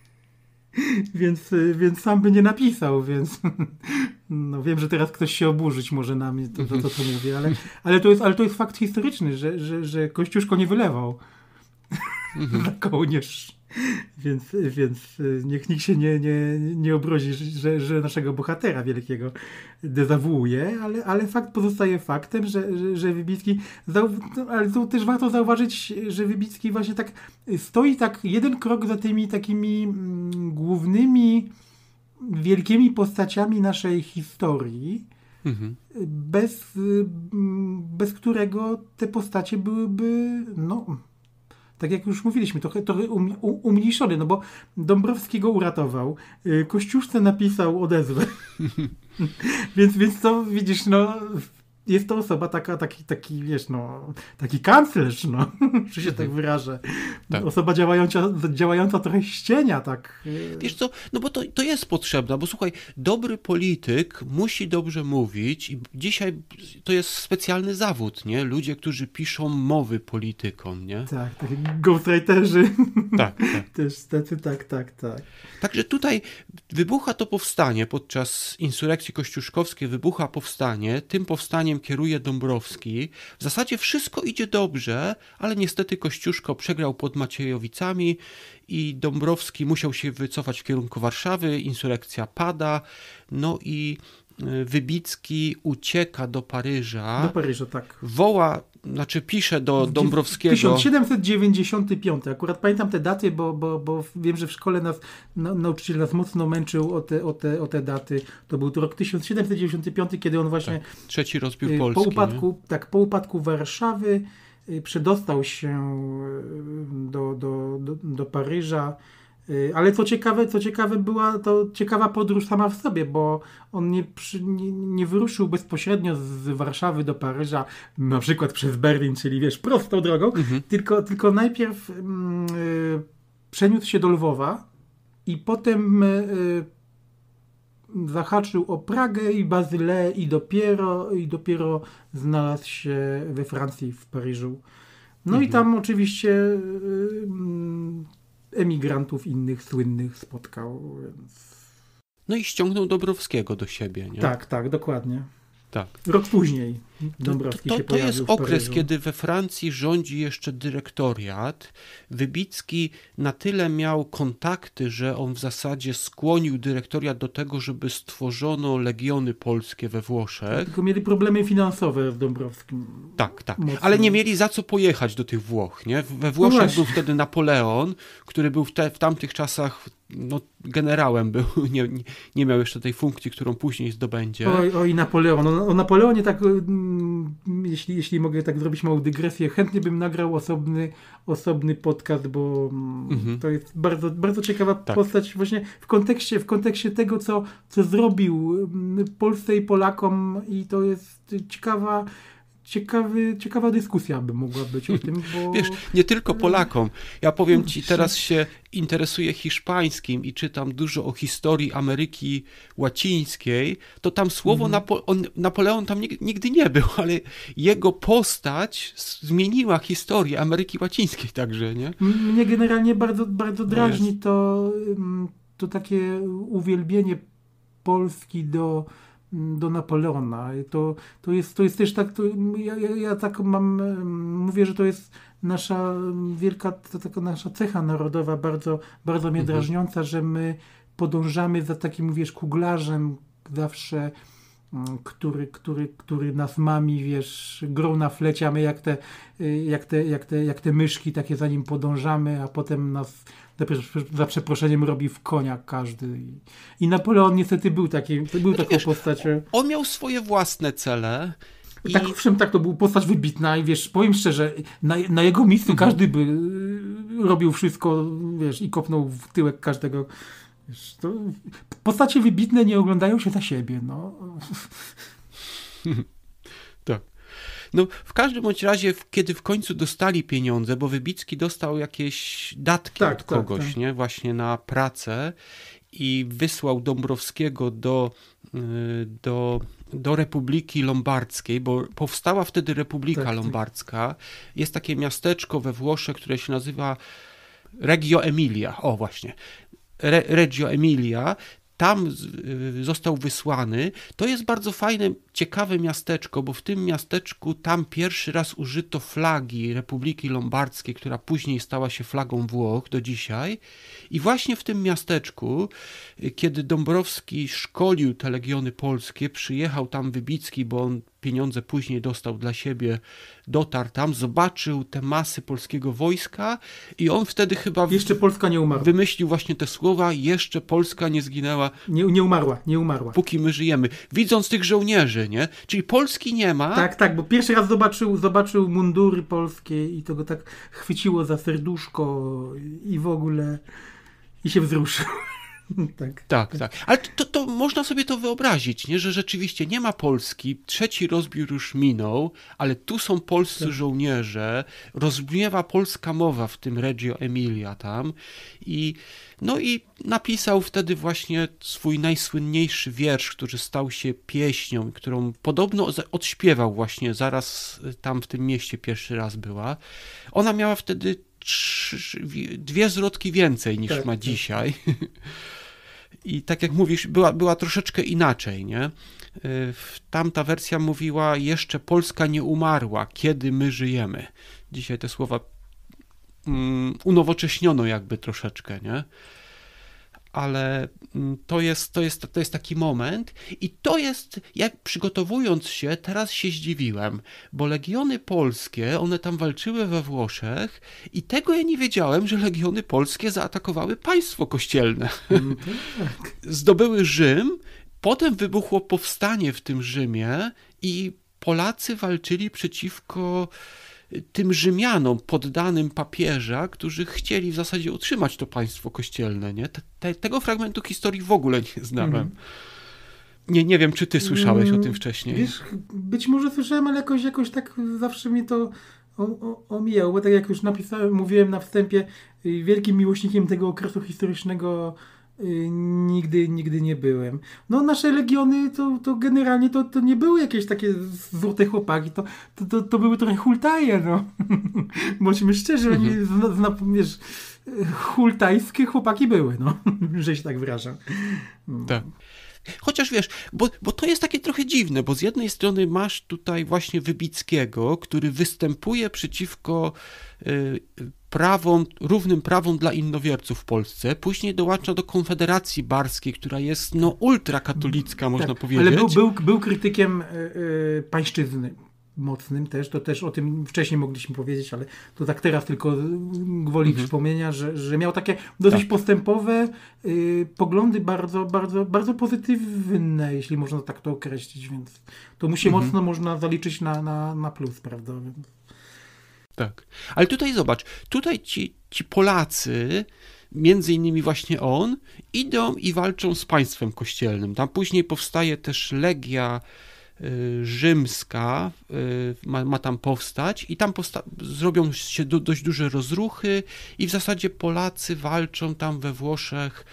więc, więc sam by nie napisał, więc no wiem, że teraz ktoś się oburzyć może na mnie to, to, to co mówię, ale, ale, to jest, ale to jest fakt historyczny, że, że, że Kościuszko nie wylewał mhm. na kołnierz. Więc, więc y, niech nikt się nie, nie, nie obrazi, że, że naszego bohatera wielkiego dezawuuje, ale, ale fakt pozostaje faktem, że, że, że Wybicki, no, ale tu też warto zauważyć, że Wybicki właśnie tak stoi tak jeden krok za tymi takimi mm, głównymi wielkimi postaciami naszej historii, mhm. bez, y, mm, bez którego te postacie byłyby, no tak jak już mówiliśmy, trochę, trochę um, umniejszony, no bo Dąbrowski go uratował, y, Kościuszce napisał odezwę. więc, więc to widzisz, no jest to osoba taka, taki, taki, wiesz, no, taki kanclerz, no, że się tak mhm. wyrażę. Tak. Osoba działająca, działająca trochę ścienia, tak. Wiesz co, no bo to, to jest potrzebne, bo słuchaj, dobry polityk musi dobrze mówić i dzisiaj to jest specjalny zawód, nie? Ludzie, którzy piszą mowy politykom, nie? Tak, tak, ghostwriterzy. Tak, tak. Też tak, tak, tak. Także tutaj wybucha to powstanie podczas insurrekcji kościuszkowskiej, wybucha powstanie, tym powstanie kieruje Dąbrowski. W zasadzie wszystko idzie dobrze, ale niestety Kościuszko przegrał pod Maciejowicami i Dąbrowski musiał się wycofać w kierunku Warszawy, insurekcja pada, no i Wybicki ucieka do Paryża. Do Paryża, tak. Woła, znaczy pisze do Dąbrowskiego. 1795, akurat pamiętam te daty, bo, bo, bo wiem, że w szkole nas no, nauczyciel nas mocno męczył o te, o, te, o te daty. To był to rok 1795, kiedy on właśnie. Tak. Trzeci rozbił y, Polski. Po upadku, tak, po upadku Warszawy y, przedostał się y, do, do, do, do Paryża Y, ale co ciekawe, co ciekawe była to ciekawa podróż sama w sobie, bo on nie, przy, nie, nie, wyruszył bezpośrednio z Warszawy do Paryża, na przykład przez Berlin, czyli wiesz, prostą drogą, mhm. tylko, tylko najpierw mm, y, przeniósł się do Lwowa i potem y, zahaczył o Pragę i Bazylę i dopiero, i dopiero znalazł się we Francji, w Paryżu. No mhm. i tam oczywiście... Y, mm, emigrantów innych słynnych spotkał. Więc... No i ściągnął Dobrowskiego do siebie, nie? Tak, tak, dokładnie. Tak. Rok później. Dąbrowski to, to, to jest okres, kiedy we Francji rządzi jeszcze dyrektoriat. Wybicki na tyle miał kontakty, że on w zasadzie skłonił dyrektoriat do tego, żeby stworzono legiony polskie we Włoszech. Tak, tylko mieli problemy finansowe z Dąbrowskim. Tak, tak. Mocno. Ale nie mieli za co pojechać do tych Włoch. Nie? We Włoszech no był wtedy Napoleon, który był w, te, w tamtych czasach no, generałem był, nie, nie miał jeszcze tej funkcji, którą później zdobędzie. Oj, oj Napoleon. No, o, Napoleonie tak, mm, jeśli, jeśli mogę tak zrobić małą dygresję, chętnie bym nagrał osobny, osobny podcast, bo mm, mhm. to jest bardzo, bardzo ciekawa tak. postać właśnie w kontekście, w kontekście tego, co, co zrobił mm, Polsce i Polakom i to jest ciekawa ciekawy, ciekawa dyskusja by mogła być o tym, bo... Wiesz, nie tylko e, Polakom. Ja powiem ci, teraz się interesuję hiszpańskim i czytam dużo o historii Ameryki Łacińskiej, to tam słowo mhm. Napo on, Napoleon tam nigdy nie był, ale jego postać zmieniła historię Ameryki Łacińskiej także, nie? Mnie generalnie bardzo, bardzo no drażni to, to takie uwielbienie Polski do do Napoleona. I to, to, jest, to jest też tak, to, ja, ja, ja tak mam, mówię, że to jest nasza wielka, to taka nasza cecha narodowa, bardzo, bardzo mnie mhm. drażniąca, że my podążamy za takim, wiesz, kuglarzem zawsze, mm, który, który, który nas mami, wiesz, grą na flecie, a my jak te, y, jak te, jak te, jak te myszki takie za nim podążamy, a potem nas za przeproszeniem robi w konia każdy. I Napoleon niestety był, taki, był no, taką wiesz, postacią. On miał swoje własne cele. I... Tak, owszem, tak, to był postać wybitna i wiesz, powiem szczerze, na, na jego miejscu mhm. każdy by y, robił wszystko, wiesz, i kopnął w tyłek każdego. Wiesz, to, postacie wybitne nie oglądają się za siebie, no. tak. No, w każdym bądź razie, kiedy w końcu dostali pieniądze, bo Wybicki dostał jakieś datki tak, od tak, kogoś, tak, nie? Właśnie na pracę i wysłał Dąbrowskiego do, y, do, do Republiki Lombardzkiej, bo powstała wtedy Republika tak, tak, Lombardzka. Jest takie miasteczko we Włoszech, które się nazywa Reggio Emilia. O, właśnie. Re, Reggio Emilia tam y, został wysłany. To jest bardzo fajne ciekawe miasteczko, bo w tym miasteczku tam pierwszy raz użyto flagi Republiki Lombardzkiej, która później stała się flagą Włoch do dzisiaj. I właśnie w tym miasteczku, kiedy Dąbrowski szkolił te legiony polskie, przyjechał tam Wybicki, bo on pieniądze później dostał dla siebie, dotarł tam, zobaczył te masy polskiego wojska i on wtedy chyba. Jeszcze Polska nie umarła. Wymyślił właśnie te słowa: Jeszcze Polska nie zginęła. Nie, nie umarła, nie umarła. Póki my żyjemy. Widząc tych żołnierzy, Czyli Polski nie ma. Tak, tak, bo pierwszy raz zobaczył, zobaczył mundury polskie i to go tak chwyciło za serduszko i w ogóle i się wzruszył. Tak, tak. tak. Ale to, to można sobie to wyobrazić, nie? że rzeczywiście nie ma Polski, trzeci rozbiór już minął, ale tu są polscy tak. żołnierze, rozbrzmiewa polska mowa w tym Reggio Emilia tam i no i napisał wtedy właśnie swój najsłynniejszy wiersz, który stał się pieśnią, którą podobno odśpiewał właśnie zaraz tam w tym mieście pierwszy raz była. Ona miała wtedy dwie zwrotki więcej niż tak, ma tak. dzisiaj. I tak jak mówisz, była, była troszeczkę inaczej, nie? Y, tamta wersja mówiła jeszcze Polska nie umarła, kiedy my żyjemy. Dzisiaj te słowa mm, unowocześniono jakby troszeczkę, nie? ale mm, to jest, to, jest, to jest taki moment i to jest, jak przygotowując się, teraz się zdziwiłem, bo legiony polskie, one tam walczyły we Włoszech i tego ja nie wiedziałem, że legiony polskie zaatakowały państwo kościelne. Mm, tak. Zdobyły Rzym, potem wybuchło powstanie w tym Rzymie i Polacy walczyli przeciwko tym Rzymianom poddanym papieża, którzy chcieli w zasadzie utrzymać to państwo kościelne. Nie? Te, te, tego fragmentu historii w ogóle nie znałem. Mm. Nie, nie wiem, czy ty słyszałeś mm, o tym mm, wcześniej. Wiesz, być może słyszałem, ale jakoś, jakoś tak zawsze mi to o, o, omijał, bo tak jak już napisałem, mówiłem na wstępie, y, wielkim miłośnikiem tego okresu historycznego Y, nigdy, nigdy nie byłem. No nasze Legiony to, to generalnie to, to nie były jakieś takie złote chłopaki, to, to, to, to były trochę hultaje, no. Bądźmy szczerzy, oni mhm. zna, zna, wiesz, hultajskie chłopaki były, no, że się tak wyrażam. No. Tak. Chociaż wiesz, bo, bo to jest takie trochę dziwne, bo z jednej strony masz tutaj właśnie Wybickiego, który występuje przeciwko y, prawom, równym prawom dla innowierców w Polsce. Później dołącza do Konfederacji Barskiej, która jest no ultrakatolicka, można tak, powiedzieć. Ale był, był, był krytykiem yy, pańszczyzny mocnym też, to też o tym wcześniej mogliśmy powiedzieć, ale to tak teraz tylko gwoli mhm. przypomnienia, że, że miał takie dosyć tak. postępowe y, poglądy bardzo, bardzo, bardzo pozytywne, jeśli można tak to określić, więc to mu się mhm. mocno można zaliczyć na, na, na plus, prawda? Więc tak. Ale tutaj zobacz, tutaj ci, ci Polacy, między innymi właśnie on, idą i walczą z państwem kościelnym. Tam później powstaje też legia y, rzymska y, ma, ma, tam powstać i tam zrobią się do, dość duże rozruchy i w zasadzie Polacy walczą tam we Włoszech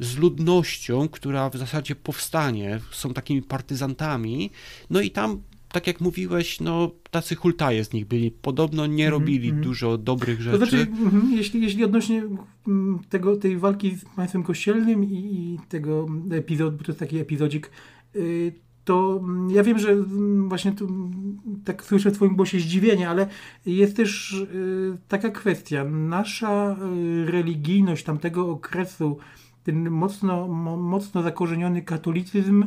z ludnością, która w zasadzie powstanie, są takimi partyzantami, no i tam tak jak mówiłeś, no tacy hultaje z nich byli. Podobno nie mhm, robili mm -hmm. dużo dobrych rzeczy. To znaczy, mhm, jeśli, jeśli odnośnie mm, tego, tej walki z państwem kościelnym i, i tego epizodu, bo to jest taki epizodzik, y, to mm, ja wiem, że mm, właśnie tu, tak słyszę w Twoim głosie zdziwienie, ale jest też y, taka kwestia. Nasza y, religijność tamtego okresu, ten mocno, mocno zakorzeniony katolicyzm,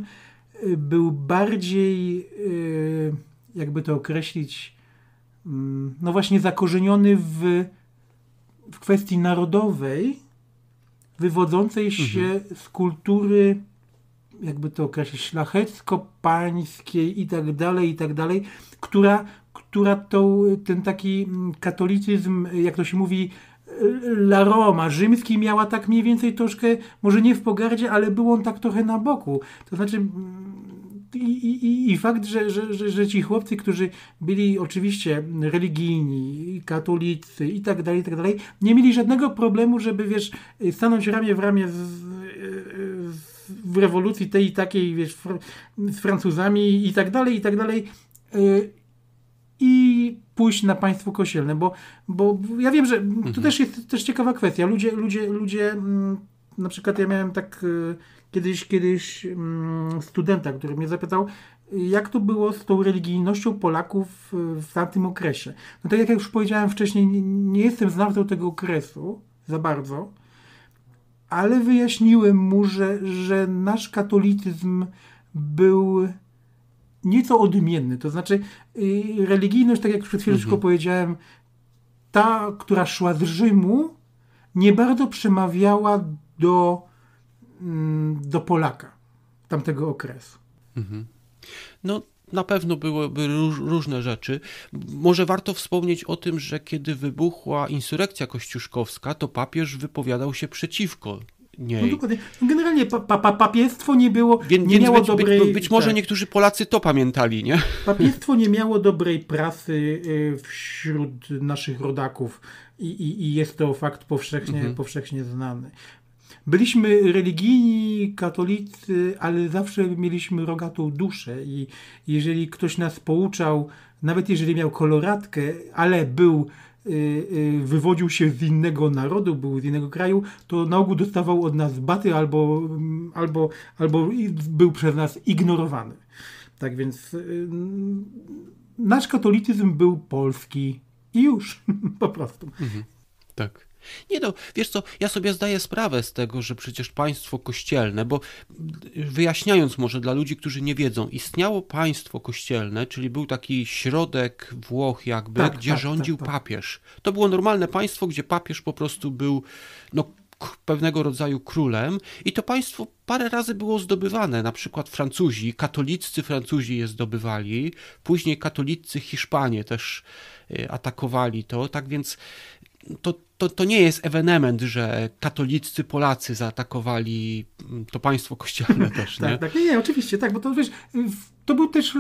był bardziej, y, jakby to określić, mm, no właśnie zakorzeniony w, w kwestii narodowej, wywodzącej się mhm. z kultury, jakby to określić, szlachecko-pańskiej i tak dalej, i tak dalej, która, która tą, ten taki mm, katolicyzm, jak to się mówi, La Roma, rzymski miała tak mniej więcej troszkę, może nie w pogardzie, ale był on tak trochę na boku. To znaczy mm, i, i, i fakt, że, że, że, że, ci chłopcy, którzy byli oczywiście religijni, katolicy i tak dalej, i tak dalej, nie mieli żadnego problemu, żeby, wiesz, stanąć ramię w ramię z, z w rewolucji tej i takiej, wiesz, fr z Francuzami i tak dalej, i tak dalej. Y, I pójść na państwo kościelne, bo, bo ja wiem, że to mhm. też jest też ciekawa kwestia. Ludzie, ludzie, ludzie, mm, na przykład ja miałem tak y, Kiedyś, kiedyś mm, studenta, który mnie zapytał, jak to było z tą religijnością Polaków y, w tamtym okresie. No tak jak już powiedziałem wcześniej, nie jestem znawcą tego okresu za bardzo, ale wyjaśniłem mu, że, że nasz katolicyzm był nieco odmienny. To znaczy, y, religijność, tak jak przed chwileczką mhm. powiedziałem, ta, która szła z Rzymu, nie bardzo przemawiała do Mm, do Polaka tamtego okresu. Mhm. No, na pewno byłyby róż, różne rzeczy. Może warto wspomnieć o tym, że kiedy wybuchła insurrekcja kościuszkowska, to papież wypowiadał się przeciwko niej. No dokładnie. Generalnie pa, pa, nie było, nie miało być, dobrej... Być, być może tak. niektórzy Polacy to pamiętali, nie? Papiestwo nie miało dobrej prasy y, wśród naszych rodaków i, i, i jest to fakt powszechnie, mhm. powszechnie znany byliśmy religijni, katolicy, ale zawsze mieliśmy rogatą duszę i jeżeli ktoś nas pouczał, nawet jeżeli miał koloratkę, ale był y, y, wywodził się z innego narodu, był z innego kraju, to na ogół dostawał od nas baty albo, albo, albo był przez nas ignorowany. Tak więc y, nasz katolicyzm był polski i już po prostu. Mhm. Tak. Nie no, wiesz co, ja sobie zdaję sprawę z tego, że przecież państwo kościelne, bo wyjaśniając może dla ludzi, którzy nie wiedzą, istniało państwo kościelne, czyli był taki środek Włoch jakby, tak, gdzie tak, rządził tak, tak. papież. To było normalne państwo, gdzie papież po prostu był no, pewnego rodzaju królem i to państwo parę razy było zdobywane, na przykład Francuzi, katoliccy Francuzi je zdobywali, później katoliccy Hiszpanie też e, atakowali to, tak więc to, to, to nie jest ewenement, że katolicy Polacy zaatakowali mm, to państwo kościelne też, tak, nie? tak, tak, nie, oczywiście, tak, bo to wiesz, to był też y,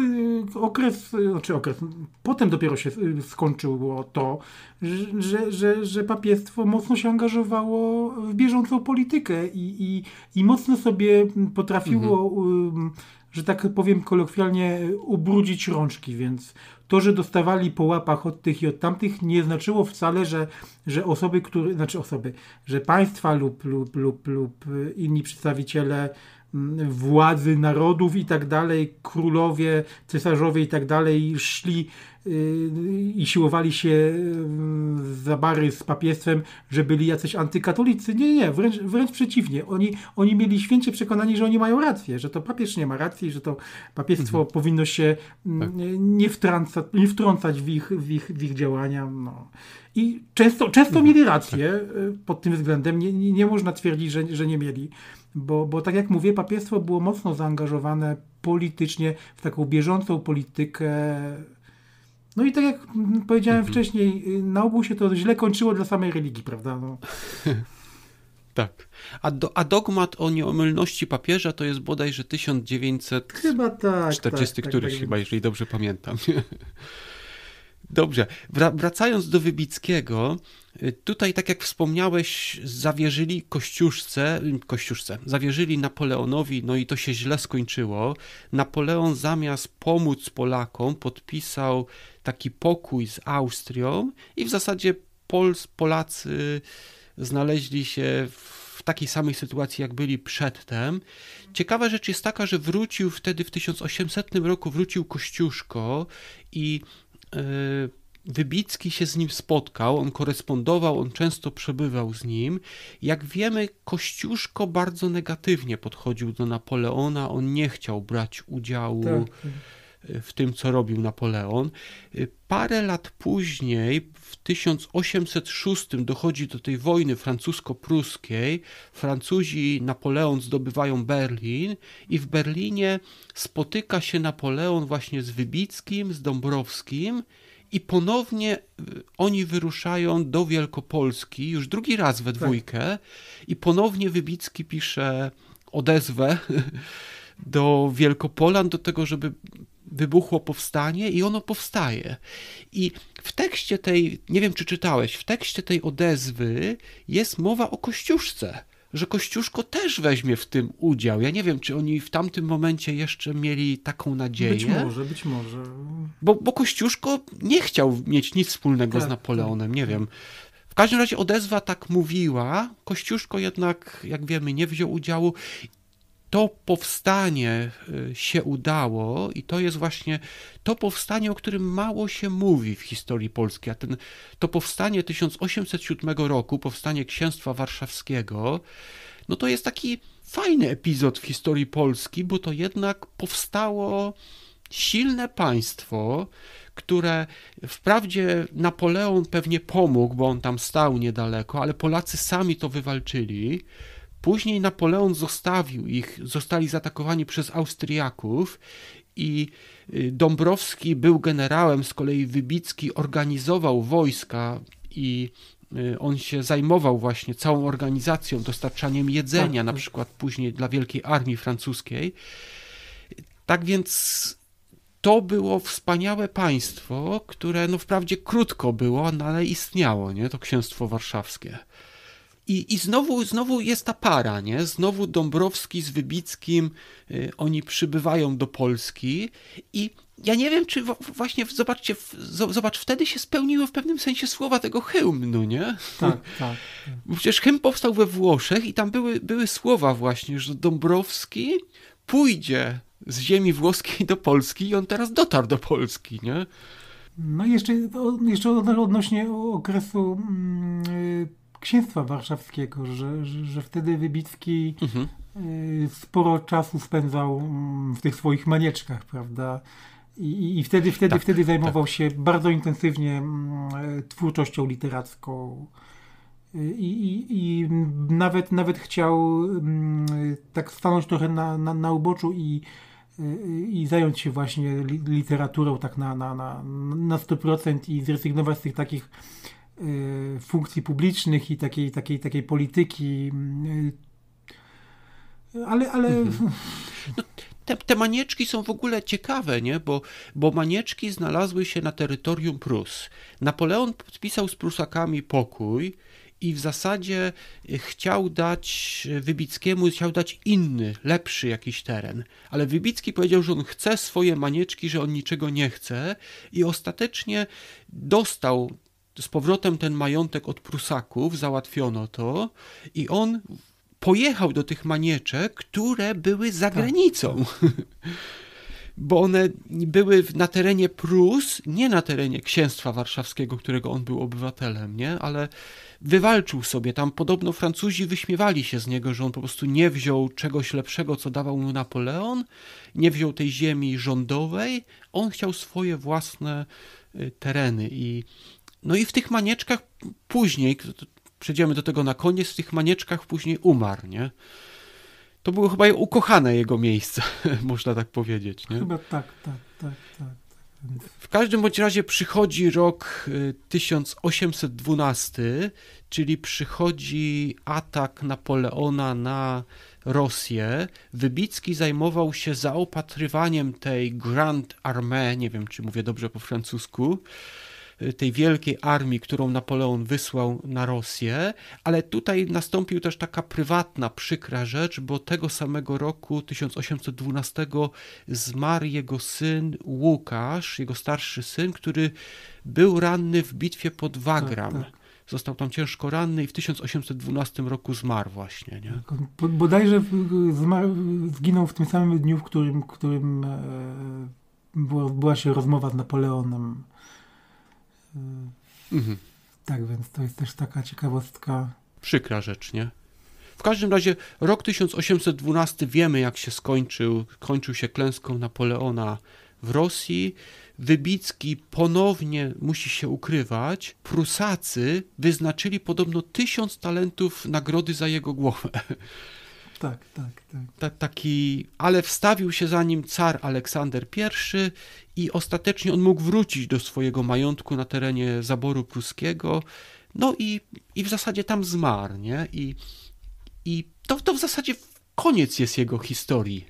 okres, y, znaczy okres, potem dopiero się y, skończyło to, że, że, że papiestwo mocno się angażowało w bieżącą politykę i, i, i mocno sobie potrafiło, mhm. że tak powiem kolokwialnie, ubrudzić rączki, więc to, że dostawali po łapach od tych i od tamtych, nie znaczyło wcale, że, że osoby, które, znaczy osoby, że państwa lub, lub, lub, lub y, inni przedstawiciele Mm, władzy narodów i tak dalej, królowie, cesarzowie i tak dalej szli y, i siłowali się y, za bary z papiestwem, że byli jacyś antykatolicy. Nie, nie, wręcz, wręcz przeciwnie. Oni, oni mieli święcie przekonanie, że oni mają rację, że to papież nie ma racji, że to papiestwo mhm. powinno się mm, tak. nie, wtrąca, nie wtrącać w ich, w ich, w ich działania. No. I często, często mhm. mieli rację tak. y, pod tym względem. Nie, nie, nie można twierdzić, że, że nie mieli bo, bo tak jak mówię, papieństwo było mocno zaangażowane politycznie w taką bieżącą politykę. No i tak jak powiedziałem mhm. wcześniej, na ogół się to źle kończyło dla samej religii, prawda? No. Tak. A, do, a, dogmat o nieomylności papieża to jest bodajże 1940 chyba tak, tak, tak któryś tak, tak, chyba, jeżeli dobrze pamiętam. Dobrze. Wracając do Wybickiego, y, tutaj, tak jak wspomniałeś, zawierzyli Kościuszce, y, Kościuszce, zawierzyli Napoleonowi, no i to się źle skończyło. Napoleon zamiast pomóc Polakom, podpisał taki pokój z Austrią i w zasadzie Pol, Polacy znaleźli się w w takiej samej sytuacji, jak byli przedtem. Ciekawa rzecz jest taka, że wrócił wtedy w 1800 roku, wrócił Kościuszko i Y, Wybicki się z nim spotkał, on korespondował, on często przebywał z nim. Jak wiemy, Kościuszko bardzo negatywnie podchodził do Napoleona, on nie chciał brać udziału. Tak, tak w tym, co robił Napoleon. Y, parę lat później, w 1806, dochodzi do tej wojny francusko-pruskiej. Francuzi Napoleon zdobywają Berlin i w Berlinie spotyka się Napoleon właśnie z Wybickim, z Dąbrowskim. I ponownie y, oni wyruszają do Wielkopolski, już drugi raz we tak. dwójkę, tak. i ponownie Wybicki pisze odezwę do Wielkopolan, do tego, żeby wybuchło powstanie i ono powstaje. I w tekście tej, nie wiem czy czytałeś, w tekście tej odezwy jest mowa o Kościuszce, że Kościuszko też weźmie w tym udział. Ja nie wiem, czy oni w tamtym momencie jeszcze mieli taką nadzieję. Być może, być może. Bo, bo Kościuszko nie chciał mieć nic wspólnego tak, z Napoleonem, tak. nie wiem. W każdym razie odezwa tak mówiła, Kościuszko jednak, jak wiemy, nie wziął udziału to powstanie e, się udało i to jest właśnie to powstanie, o którym mało się mówi w historii Polski, a ten, to powstanie 1807 roku, powstanie Księstwa Warszawskiego, no to jest taki fajny epizod w historii Polski, bo to jednak powstało silne państwo, które wprawdzie Napoleon pewnie pomógł, bo on tam stał niedaleko, ale Polacy sami to wywalczyli. Później Napoleon zostawił ich, zostali zaatakowani przez Austriaków i y, Dąbrowski był generałem, z kolei Wybicki organizował wojska i y, on się zajmował właśnie całą organizacją, dostarczaniem jedzenia, tak. na przykład później dla Wielkiej Armii Francuskiej. Tak więc to było wspaniałe państwo, które no wprawdzie krótko było, no ale istniało, nie? To księstwo warszawskie i, i znowu, znowu jest ta para, nie? Znowu Dąbrowski z Wybickim, y, oni przybywają do Polski i ja nie wiem, czy właśnie, zobaczcie, zobacz, wtedy się spełniły w pewnym sensie słowa tego hymnu, nie? Tak, tak. Przecież hymn powstał we Włoszech i tam były, były słowa właśnie, że Dąbrowski pójdzie z ziemi włoskiej do Polski i on teraz dotarł do Polski, nie? No jeszcze, jeszcze odnośnie okresu mm, księstwa warszawskiego, że, że, że wtedy Wybicki mhm. Y, sporo czasu spędzał mm, w tych swoich manieczkach, prawda? I, i wtedy, wtedy, tak, wtedy zajmował tak. się bardzo intensywnie mm, twórczością literacką. I, i, I, nawet, nawet chciał mm, tak stanąć trochę na, na, na uboczu i, i zająć się właśnie literaturą tak na, na, na, na 100% i zrezygnować z tych takich Y, funkcji publicznych i takiej, takiej, takiej polityki. Y, ale, ale... Mhm. No, te, te, manieczki są w ogóle ciekawe, nie? Bo, bo manieczki znalazły się na terytorium Prus. Napoleon podpisał z Prusakami pokój i w zasadzie y, chciał dać Wybickiemu, chciał dać inny, lepszy jakiś teren. Ale Wybicki powiedział, że on chce swoje manieczki, że on niczego nie chce i ostatecznie dostał z powrotem ten majątek od Prusaków, załatwiono to i on pojechał do tych manieczek, które były za tak. granicą. Bo one były na terenie Prus, nie na terenie księstwa warszawskiego, którego on był obywatelem, nie? Ale wywalczył sobie. Tam podobno Francuzi wyśmiewali się z niego, że on po prostu nie wziął czegoś lepszego, co dawał mu Napoleon, nie wziął tej ziemi rządowej. On chciał swoje własne y, tereny i no i w tych manieczkach później, przejdziemy do tego na koniec, w tych manieczkach później umarł, nie? To było chyba ukochane jego miejsce, można tak powiedzieć, nie? Chyba tak, tak, tak, tak. W każdym bądź razie przychodzi rok 1812, y, czyli przychodzi atak Napoleona na Rosję. Wybicki zajmował się zaopatrywaniem tej Grand Armée, nie wiem czy mówię dobrze po francusku, tej wielkiej armii, którą Napoleon wysłał na Rosję, ale tutaj nastąpił też taka prywatna, przykra rzecz, bo tego samego roku 1812 zmarł jego syn Łukasz, jego starszy syn, który był ranny w bitwie pod Wagram. Tak, tak. Został tam ciężko ranny i w 1812 roku zmarł właśnie. Nie? Tak, bodajże zmarł, zginął w tym samym dniu, w którym, którym e, była, była się rozmowa z Napoleonem E, mhm. Tak, więc to jest też taka ciekawostka. Przykra rzecz, nie? W każdym razie rok 1812 wiemy, jak się skończył. Kończył się klęską Napoleona w Rosji. Wybicki ponownie musi się ukrywać. Prusacy wyznaczyli podobno tysiąc talentów nagrody za jego głowę tak, tak, tak. Ta, taki, ale wstawił się za nim car Aleksander I i ostatecznie on mógł wrócić do swojego majątku na terenie zaboru pruskiego. No i, i w zasadzie tam zmarł, nie? I, i to, to w zasadzie koniec jest jego historii.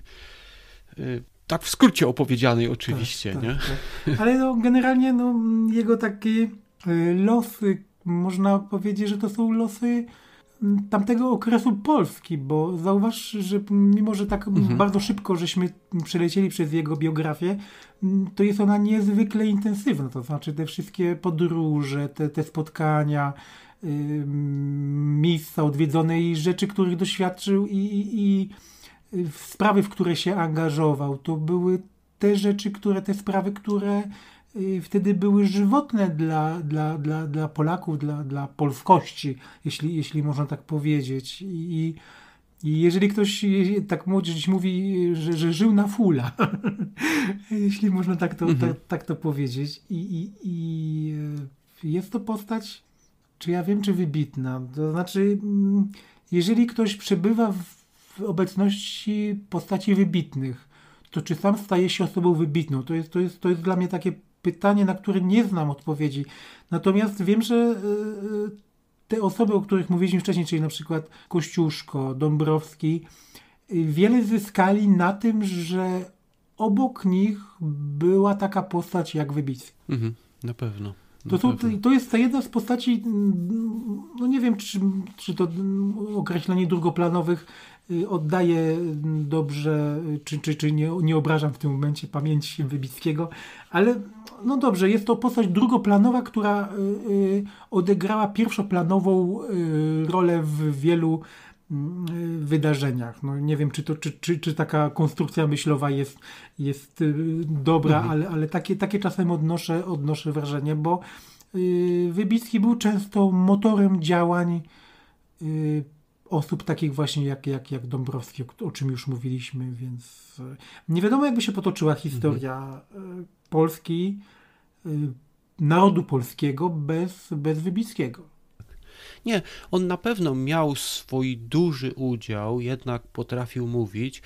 Y, tak w skrócie opowiedzianej tak, oczywiście, tak, nie? Tak, tak. Ale no, generalnie no, jego taki y, losy, można powiedzieć, że to są losy tamtego okresu Polski, bo zauważ, że mimo, że tak mhm. bardzo szybko żeśmy przelecieli przez jego biografię, to jest ona niezwykle intensywna, to znaczy te wszystkie podróże, te, te spotkania, yy, miejsca odwiedzone i rzeczy, których doświadczył i, i, i y, sprawy, w które się angażował, to były te rzeczy, które, te sprawy, które wtedy były żywotne dla, dla, dla, dla Polaków, dla, dla polskości, jeśli, jeśli można tak powiedzieć. I, i jeżeli ktoś, tak młodzież mówi, że, że żył na fula, jeśli można tak to, mhm. tak, tak to powiedzieć. I, i, I e, jest to postać, czy ja wiem, czy wybitna. To znaczy, mm, jeżeli ktoś przebywa w, w obecności postaci wybitnych, to czy sam staje się osobą wybitną? To jest, to jest, to jest dla mnie takie pytanie, na które nie znam odpowiedzi. Natomiast wiem, że e, e, te osoby, o których mówiliśmy wcześniej, czyli na przykład Kościuszko, Dąbrowski, e, wiele zyskali na tym, że obok nich była taka postać jak Wybicki. Mhm, na pewno. To, są, to jest ta jedna z postaci, no nie wiem, czy, czy to określenie drugoplanowych y, oddaje dobrze, y, czy, czy, czy nie, nie obrażam w tym momencie pamięci Wybickiego, ale no dobrze, jest to postać drugoplanowa, która y, odegrała pierwszoplanową rolę w wielu Y, wydarzeniach. No, nie wiem, czy, to, czy, czy, czy taka konstrukcja myślowa jest, jest y, dobra, mhm. ale, ale takie, takie czasem odnoszę, odnoszę wrażenie, bo y, Wybicki był często motorem działań osób takich właśnie jak, jak, jak Dąbrowski, o czym już mówiliśmy, więc nie wiadomo, jakby się potoczyła historia mhm. Polski, narodu polskiego bez, bez Wybickiego. Nie, on na pewno miał swój duży udział, jednak potrafił mówić.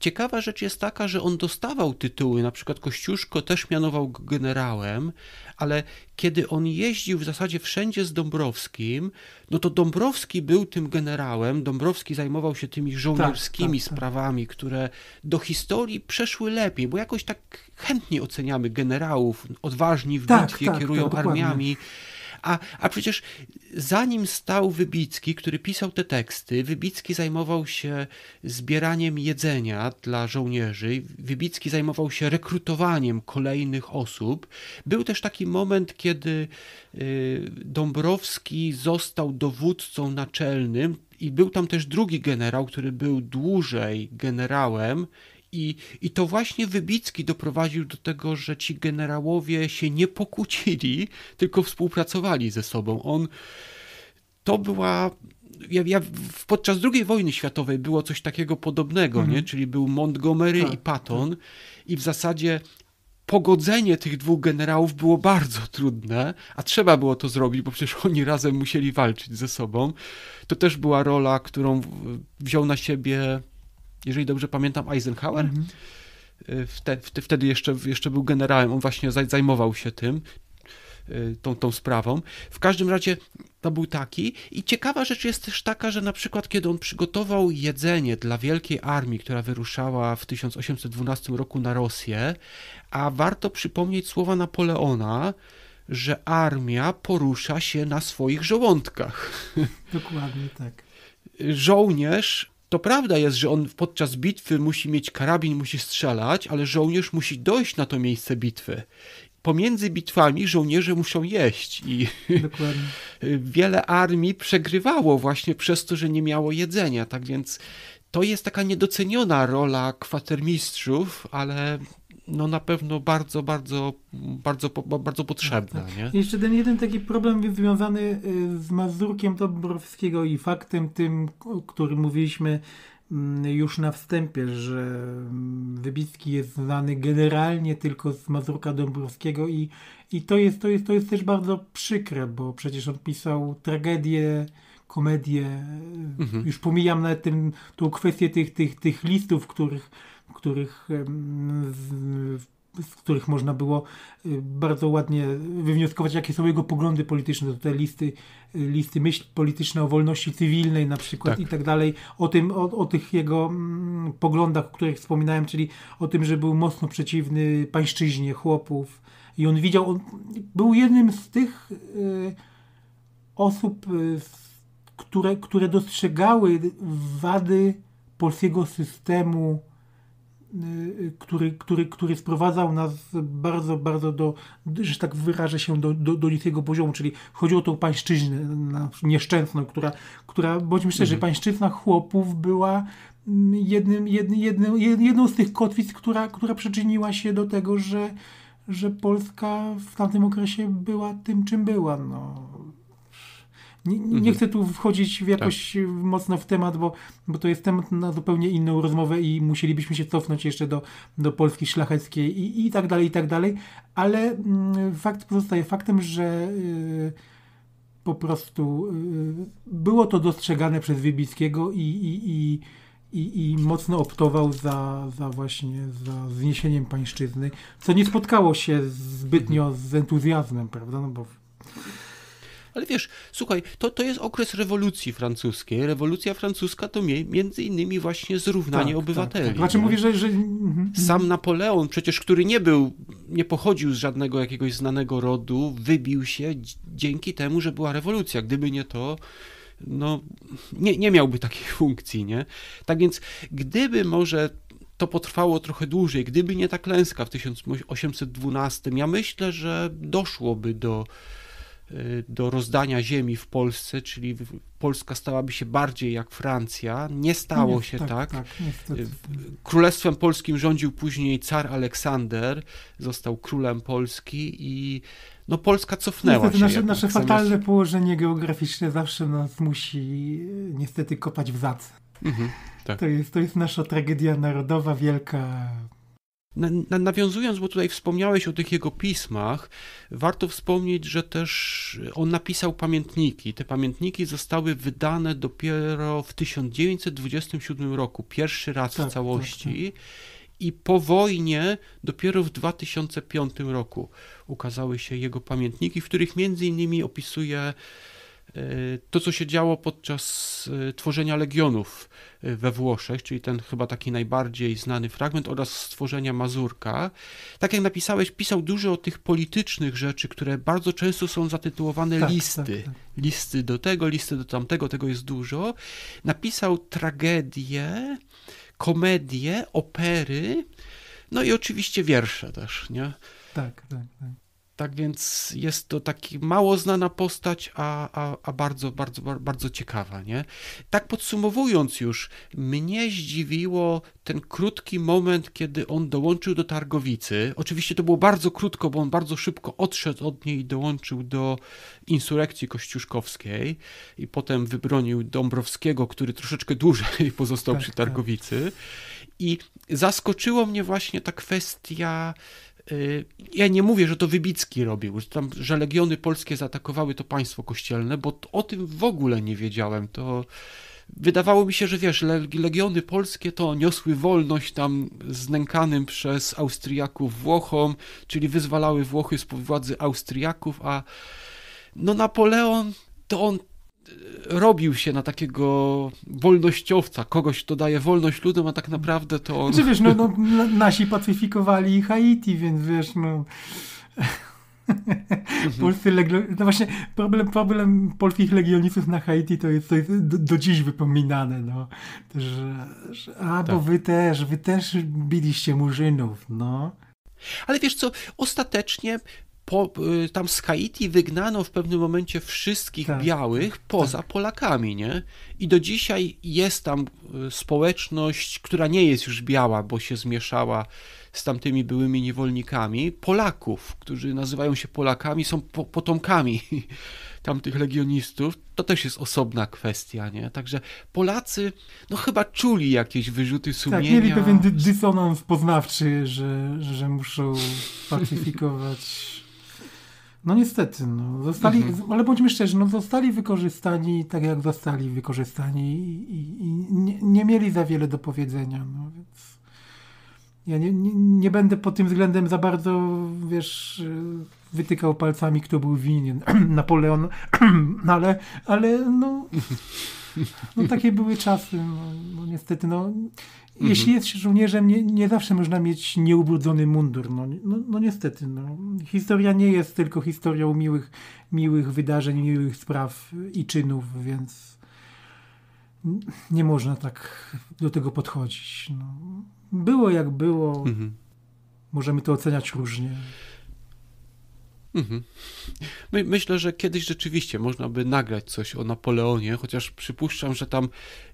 Ciekawa rzecz jest taka, że on dostawał tytuły, na przykład Kościuszko też mianował generałem, ale kiedy on jeździł w zasadzie wszędzie z Dąbrowskim, no to Dąbrowski był tym generałem, Dąbrowski zajmował się tymi żołnierskimi tak, tak, tak. sprawami, tak. które do historii przeszły lepiej, bo jakoś tak chętnie oceniamy generałów, odważni w tak, bitwie, tak, kierują armiami. Dokładnie. A, a przecież zanim stał Wybicki, który pisał te teksty, Wybicki zajmował się zbieraniem jedzenia dla żołnierzy, Wybicki zajmował się rekrutowaniem kolejnych osób. Był też taki moment, kiedy y, Dąbrowski został dowódcą naczelnym i był tam też drugi generał, który był dłużej generałem, i, I to właśnie Wybicki doprowadził do tego, że ci generałowie się nie pokłócili, tylko współpracowali ze sobą. On to była. Ja, ja podczas II wojny światowej było coś takiego podobnego, mhm. nie? czyli był Montgomery tak, i Patton, tak. i w zasadzie pogodzenie tych dwóch generałów było bardzo trudne, a trzeba było to zrobić, bo przecież oni razem musieli walczyć ze sobą. To też była rola, którą wziął na siebie jeżeli dobrze pamiętam, Eisenhower. Mhm. Y, wtedy jeszcze, jeszcze był generałem, on właśnie zajmował się tym, y, tą, tą sprawą. W każdym razie to był taki. I ciekawa rzecz jest też taka, że na przykład kiedy on przygotował jedzenie dla wielkiej armii, która wyruszała w 1812 roku na Rosję, a warto przypomnieć słowa Napoleona, że armia porusza się na swoich żołądkach. Dokładnie tak. Żołnierz to prawda jest, że on podczas bitwy musi mieć karabin, musi strzelać, ale żołnierz musi dojść na to miejsce bitwy pomiędzy bitwami żołnierze muszą jeść i Dokładnie. wiele armii przegrywało właśnie przez to, że nie miało jedzenia, tak więc to jest taka niedoceniona rola kwatermistrzów, ale no na pewno bardzo, bardzo, bardzo, bardzo potrzebna. Tak, tak. Nie? Jeszcze ten jeden taki problem związany y, z Mazurkiem Dobrowskiego i faktem tym, o którym mówiliśmy mm, już na wstępie, że mm, Wybicki jest znany generalnie tylko z Mazurka Dąbrowskiego i, i to, jest, to, jest, to jest też bardzo przykre, bo przecież on pisał tragedię, komedię, y, mhm. już pomijam nawet tym, tą kwestię tych, tych, tych listów, których których, z których można było y, bardzo ładnie wywnioskować, jakie są jego poglądy polityczne, to te listy, y, listy myśl polityczne o wolności cywilnej na przykład tak. i tak dalej, o tym, o, o tych jego mm, poglądach, o których wspominałem, czyli o tym, że był mocno przeciwny pańszczyźnie chłopów i on widział, on był jednym z tych y, osób, y, które, które dostrzegały wady polskiego systemu Y, który, który, który sprowadzał nas bardzo, bardzo do, że tak wyrażę się, do, do, do poziomu, czyli chodziło o tą pańszczyznę nieszczęsną, która, która bądźmy szczerzy, mhm. pańszczyzna chłopów była mm, jednym, jednym, jednym, jedną z tych kotwic, która, która przyczyniła się do tego, że, że Polska w tamtym okresie była tym, czym była. No nie, nie mhm. chcę tu wchodzić w jakoś tak. mocno w temat, bo, bo to jest temat na zupełnie inną rozmowę i musielibyśmy się cofnąć jeszcze do, do Polski szlacheckiej i, i tak dalej, i tak dalej, ale m, mm, fakt pozostaje faktem, że y, po prostu y, było to dostrzegane przez Wybickiego i, i, i i, i, mocno optował za, za właśnie za zniesieniem pańszczyzny, co nie spotkało się zbytnio mhm. z entuzjazmem, prawda? No bo ale wiesz, słuchaj, to, to jest okres rewolucji francuskiej. Rewolucja francuska to między innymi właśnie zrównanie tak, tak obywateli. tak. Znaczy mówisz, że, że... Mhm. Sam Napoleon przecież, który nie był, nie pochodził z żadnego jakiegoś znanego rodu, wybił się dzięki temu, że była rewolucja. Gdyby nie to, no, nie, nie miałby takiej funkcji, nie? Tak więc, gdyby może to potrwało trochę dłużej, gdyby nie ta klęska w 1812, ja myślę, że doszłoby do Y, do rozdania ziemi w Polsce, czyli Polska stałaby się bardziej jak Francja. Nie stało nie, się tak. tak. tak y, Królestwem Polskim rządził później car Aleksander, został królem Polski i no Polska cofnęła niestety, się. Nasze, nasze fatalne położenie geograficzne zawsze nas musi niestety kopać w zad. Mhm, tak. to, jest, to jest nasza tragedia narodowa wielka, Nawiązując, bo tutaj wspomniałeś o tych jego pismach, warto wspomnieć, że też on napisał pamiętniki. Te pamiętniki zostały wydane dopiero w 1927 roku, pierwszy raz tak, w tak, całości. Tak, tak. I po wojnie dopiero w 2005 roku ukazały się jego pamiętniki, w których między innymi opisuje E, to, co się działo podczas e, tworzenia legionów e, we Włoszech, czyli ten chyba taki najbardziej znany fragment, oraz stworzenia Mazurka. Tak jak napisałeś, pisał dużo o tych politycznych rzeczy, które bardzo często są zatytułowane tak, listy. Tak, tak. Listy do tego, listy do tamtego, tego jest dużo. Napisał tragedie, komedie, opery, no i oczywiście wiersze też, nie? Tak, tak, tak. Tak więc jest to taki mało znana postać, a, a, a bardzo, bardzo, bardzo ciekawa. Nie? Tak podsumowując już, mnie zdziwiło ten krótki moment, kiedy on dołączył do targowicy. Oczywiście to było bardzo krótko, bo on bardzo szybko odszedł od niej i dołączył do insurrekcji kościuszkowskiej i potem wybronił Dąbrowskiego, który troszeczkę dłużej pozostał tak, przy tak. targowicy. Tak. I zaskoczyło mnie właśnie ta kwestia Y, ja nie mówię, że to Wybicki robił, że, tam, że legiony polskie zaatakowały to państwo kościelne, bo o tym w ogóle nie wiedziałem. To wydawało mi się, że wiesz, legiony polskie to niosły wolność tam znękanym przez Austriaków Włochom, czyli wyzwalały Włochy z władzy Austriaków, a no Napoleon to on robił się na takiego wolnościowca, kogoś, kto daje wolność ludom, a tak naprawdę to on... Znaczy wiesz, no, no nasi pacyfikowali Haiti, więc wiesz, no... Mhm. Polscy legion... no właśnie problem, problem polskich legionistów na Haiti to jest, to jest do, do dziś wypominane, no. Że, że, a, bo tak. wy też, wy też biliście murzynów, no. Ale wiesz co, ostatecznie po, y, tam z Haiti wygnano w pewnym momencie wszystkich tak, białych tak. poza tak. Polakami, nie? I do dzisiaj jest tam y, społeczność, która nie jest już biała, bo się zmieszała z tamtymi byłymi niewolnikami, Polaków, którzy nazywają się Polakami, są po potomkami tamtych legionistów. To też jest osobna kwestia, nie? Także Polacy, no chyba czuli jakieś wyrzuty tak, sumienia. Tak, mieli pewien dysonans poznawczy, że, że muszą pacyfikować no niestety, no, zostali, mhm. ale bądźmy szczerzy, no, zostali wykorzystani tak jak zostali wykorzystani i, i, i nie, nie, mieli za wiele do powiedzenia. No, więc ja nie, nie, nie, będę pod tym względem za bardzo, wiesz, wytykał palcami, kto był winien. Napoleon, ale, ale no, no takie były czasy. No, no niestety, no Mhm. Jeśli jest się żołnierzem, nie, nie, zawsze można mieć nieubrudzony mundur. No, no, no niestety, no. historia nie jest tylko historią miłych, miłych wydarzeń, miłych spraw i czynów, więc nie można tak do tego podchodzić. No. Było jak było. Mhm. Możemy to oceniać różnie. Mhm. No myślę, że kiedyś rzeczywiście można by nagrać coś o Napoleonie, chociaż przypuszczam, że tam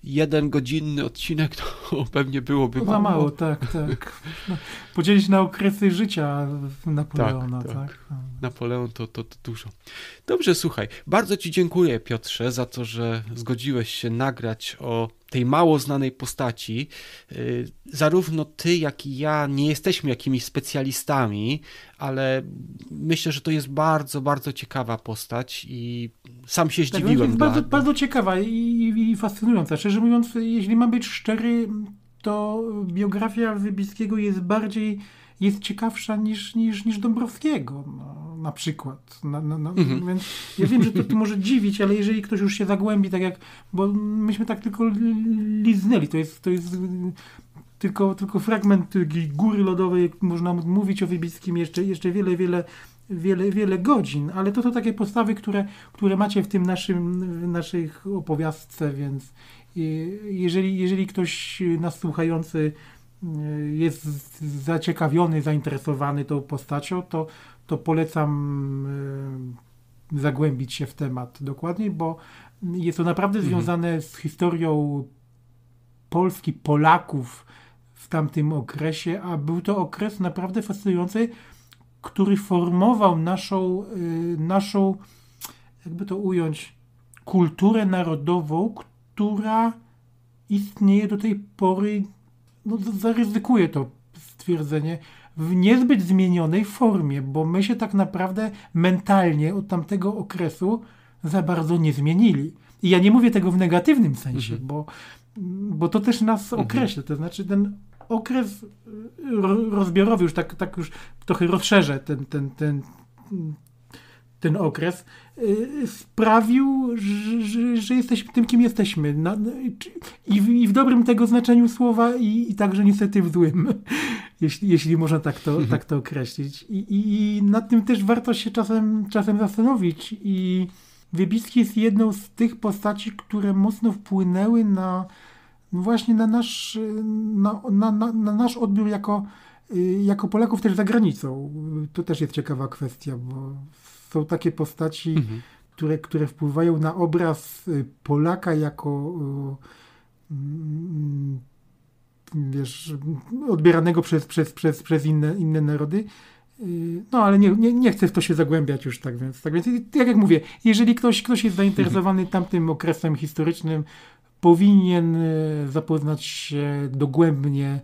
jeden godzinny odcinek to pewnie byłoby to mało. mało. Tak, tak. No, podzielić na okresy życia tak, Napoleona. Tak, tak. tak. Napoleon to, to, to dużo. Dobrze, słuchaj. Bardzo Ci dziękuję, Piotrze, za to, że zgodziłeś się nagrać o tej mało znanej postaci. Y, zarówno ty, jak i ja nie jesteśmy jakimiś specjalistami, ale myślę, że to jest bardzo, bardzo ciekawa postać i sam się tak, zdziwiłem. Tak, jest dla... bardzo, bardzo ciekawa i, i fascynująca. Szczerze mówiąc, jeśli mam być szczery, to biografia Wybickiego jest bardziej jest ciekawsza niż, niż, niż Dąbrowskiego. No, na przykład. No, no, no, mhm. Więc ja wiem, że to, to może dziwić, ale jeżeli ktoś już się zagłębi, tak jak. Bo myśmy tak tylko liznęli. To jest, to jest tylko, tylko fragment tej góry lodowej, można mówić o Wybickim jeszcze, jeszcze wiele, wiele, wiele, wiele godzin, ale to są takie postawy, które, które macie w tym naszym, w naszych opowiastce, więc y, jeżeli, jeżeli ktoś nas słuchający jest zaciekawiony, zainteresowany tą postacią, to, to polecam e, zagłębić się w temat dokładniej, bo jest to naprawdę mhm. związane z historią Polski, Polaków w tamtym okresie, a był to okres naprawdę fascynujący, który formował naszą, e, naszą jakby to ująć, kulturę narodową, która istnieje do tej pory no, zaryzykuję to stwierdzenie, w niezbyt zmienionej formie, bo my się tak naprawdę mentalnie od tamtego okresu za bardzo nie zmienili. I ja nie mówię tego w negatywnym sensie, mhm. bo, bo to też nas mhm. określa. To znaczy ten okres y, rozbiorowy, już tak, tak już trochę rozszerzę ten, ten, ten, ten okres, y, sprawił, że, że, jesteśmy tym, kim jesteśmy. i, w, i w dobrym tego znaczeniu słowa, i, i, także niestety w złym, jeśli, jeśli można tak to, mhm. tak to określić. I, I, nad tym też warto się czasem, czasem zastanowić. I Wiebiski jest jedną z tych postaci, które mocno wpłynęły na no właśnie na nasz, na, na, na, na nasz odbiór jako, y, jako Polaków też za granicą. To też jest ciekawa kwestia, bo są takie postaci, mhm. które, które wpływają na obraz y, Polaka jako y, mm, mm, wiesz, odbieranego przez, przez, przez, przez inne, inne narody. Y, no, ale nie, nie, nie chcę w to się zagłębiać już tak więc. Tak więc, jak jak mówię, jeżeli ktoś, ktoś jest zainteresowany mhm. tamtym okresem historycznym, powinien zapoznać się dogłębnie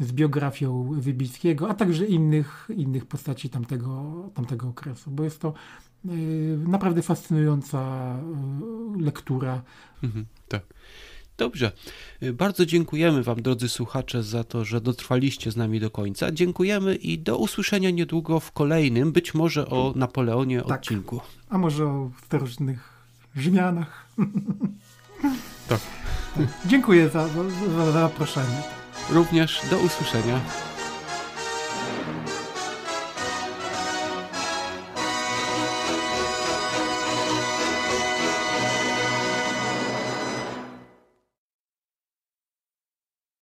z biografią Wybickiego, a także innych, innych postaci tamtego, tamtego okresu, bo jest to y, naprawdę fascynująca y, lektura. Mhm, tak. Dobrze. Bardzo dziękujemy Wam, drodzy słuchacze, za to, że dotrwaliście z nami do końca. Dziękujemy i do usłyszenia niedługo w kolejnym, być może o Napoleonie tak. odcinku. A może o starożytnych Rzymianach. Tak. tak. Dziękuję za, za, za zaproszenie również do usłyszenia.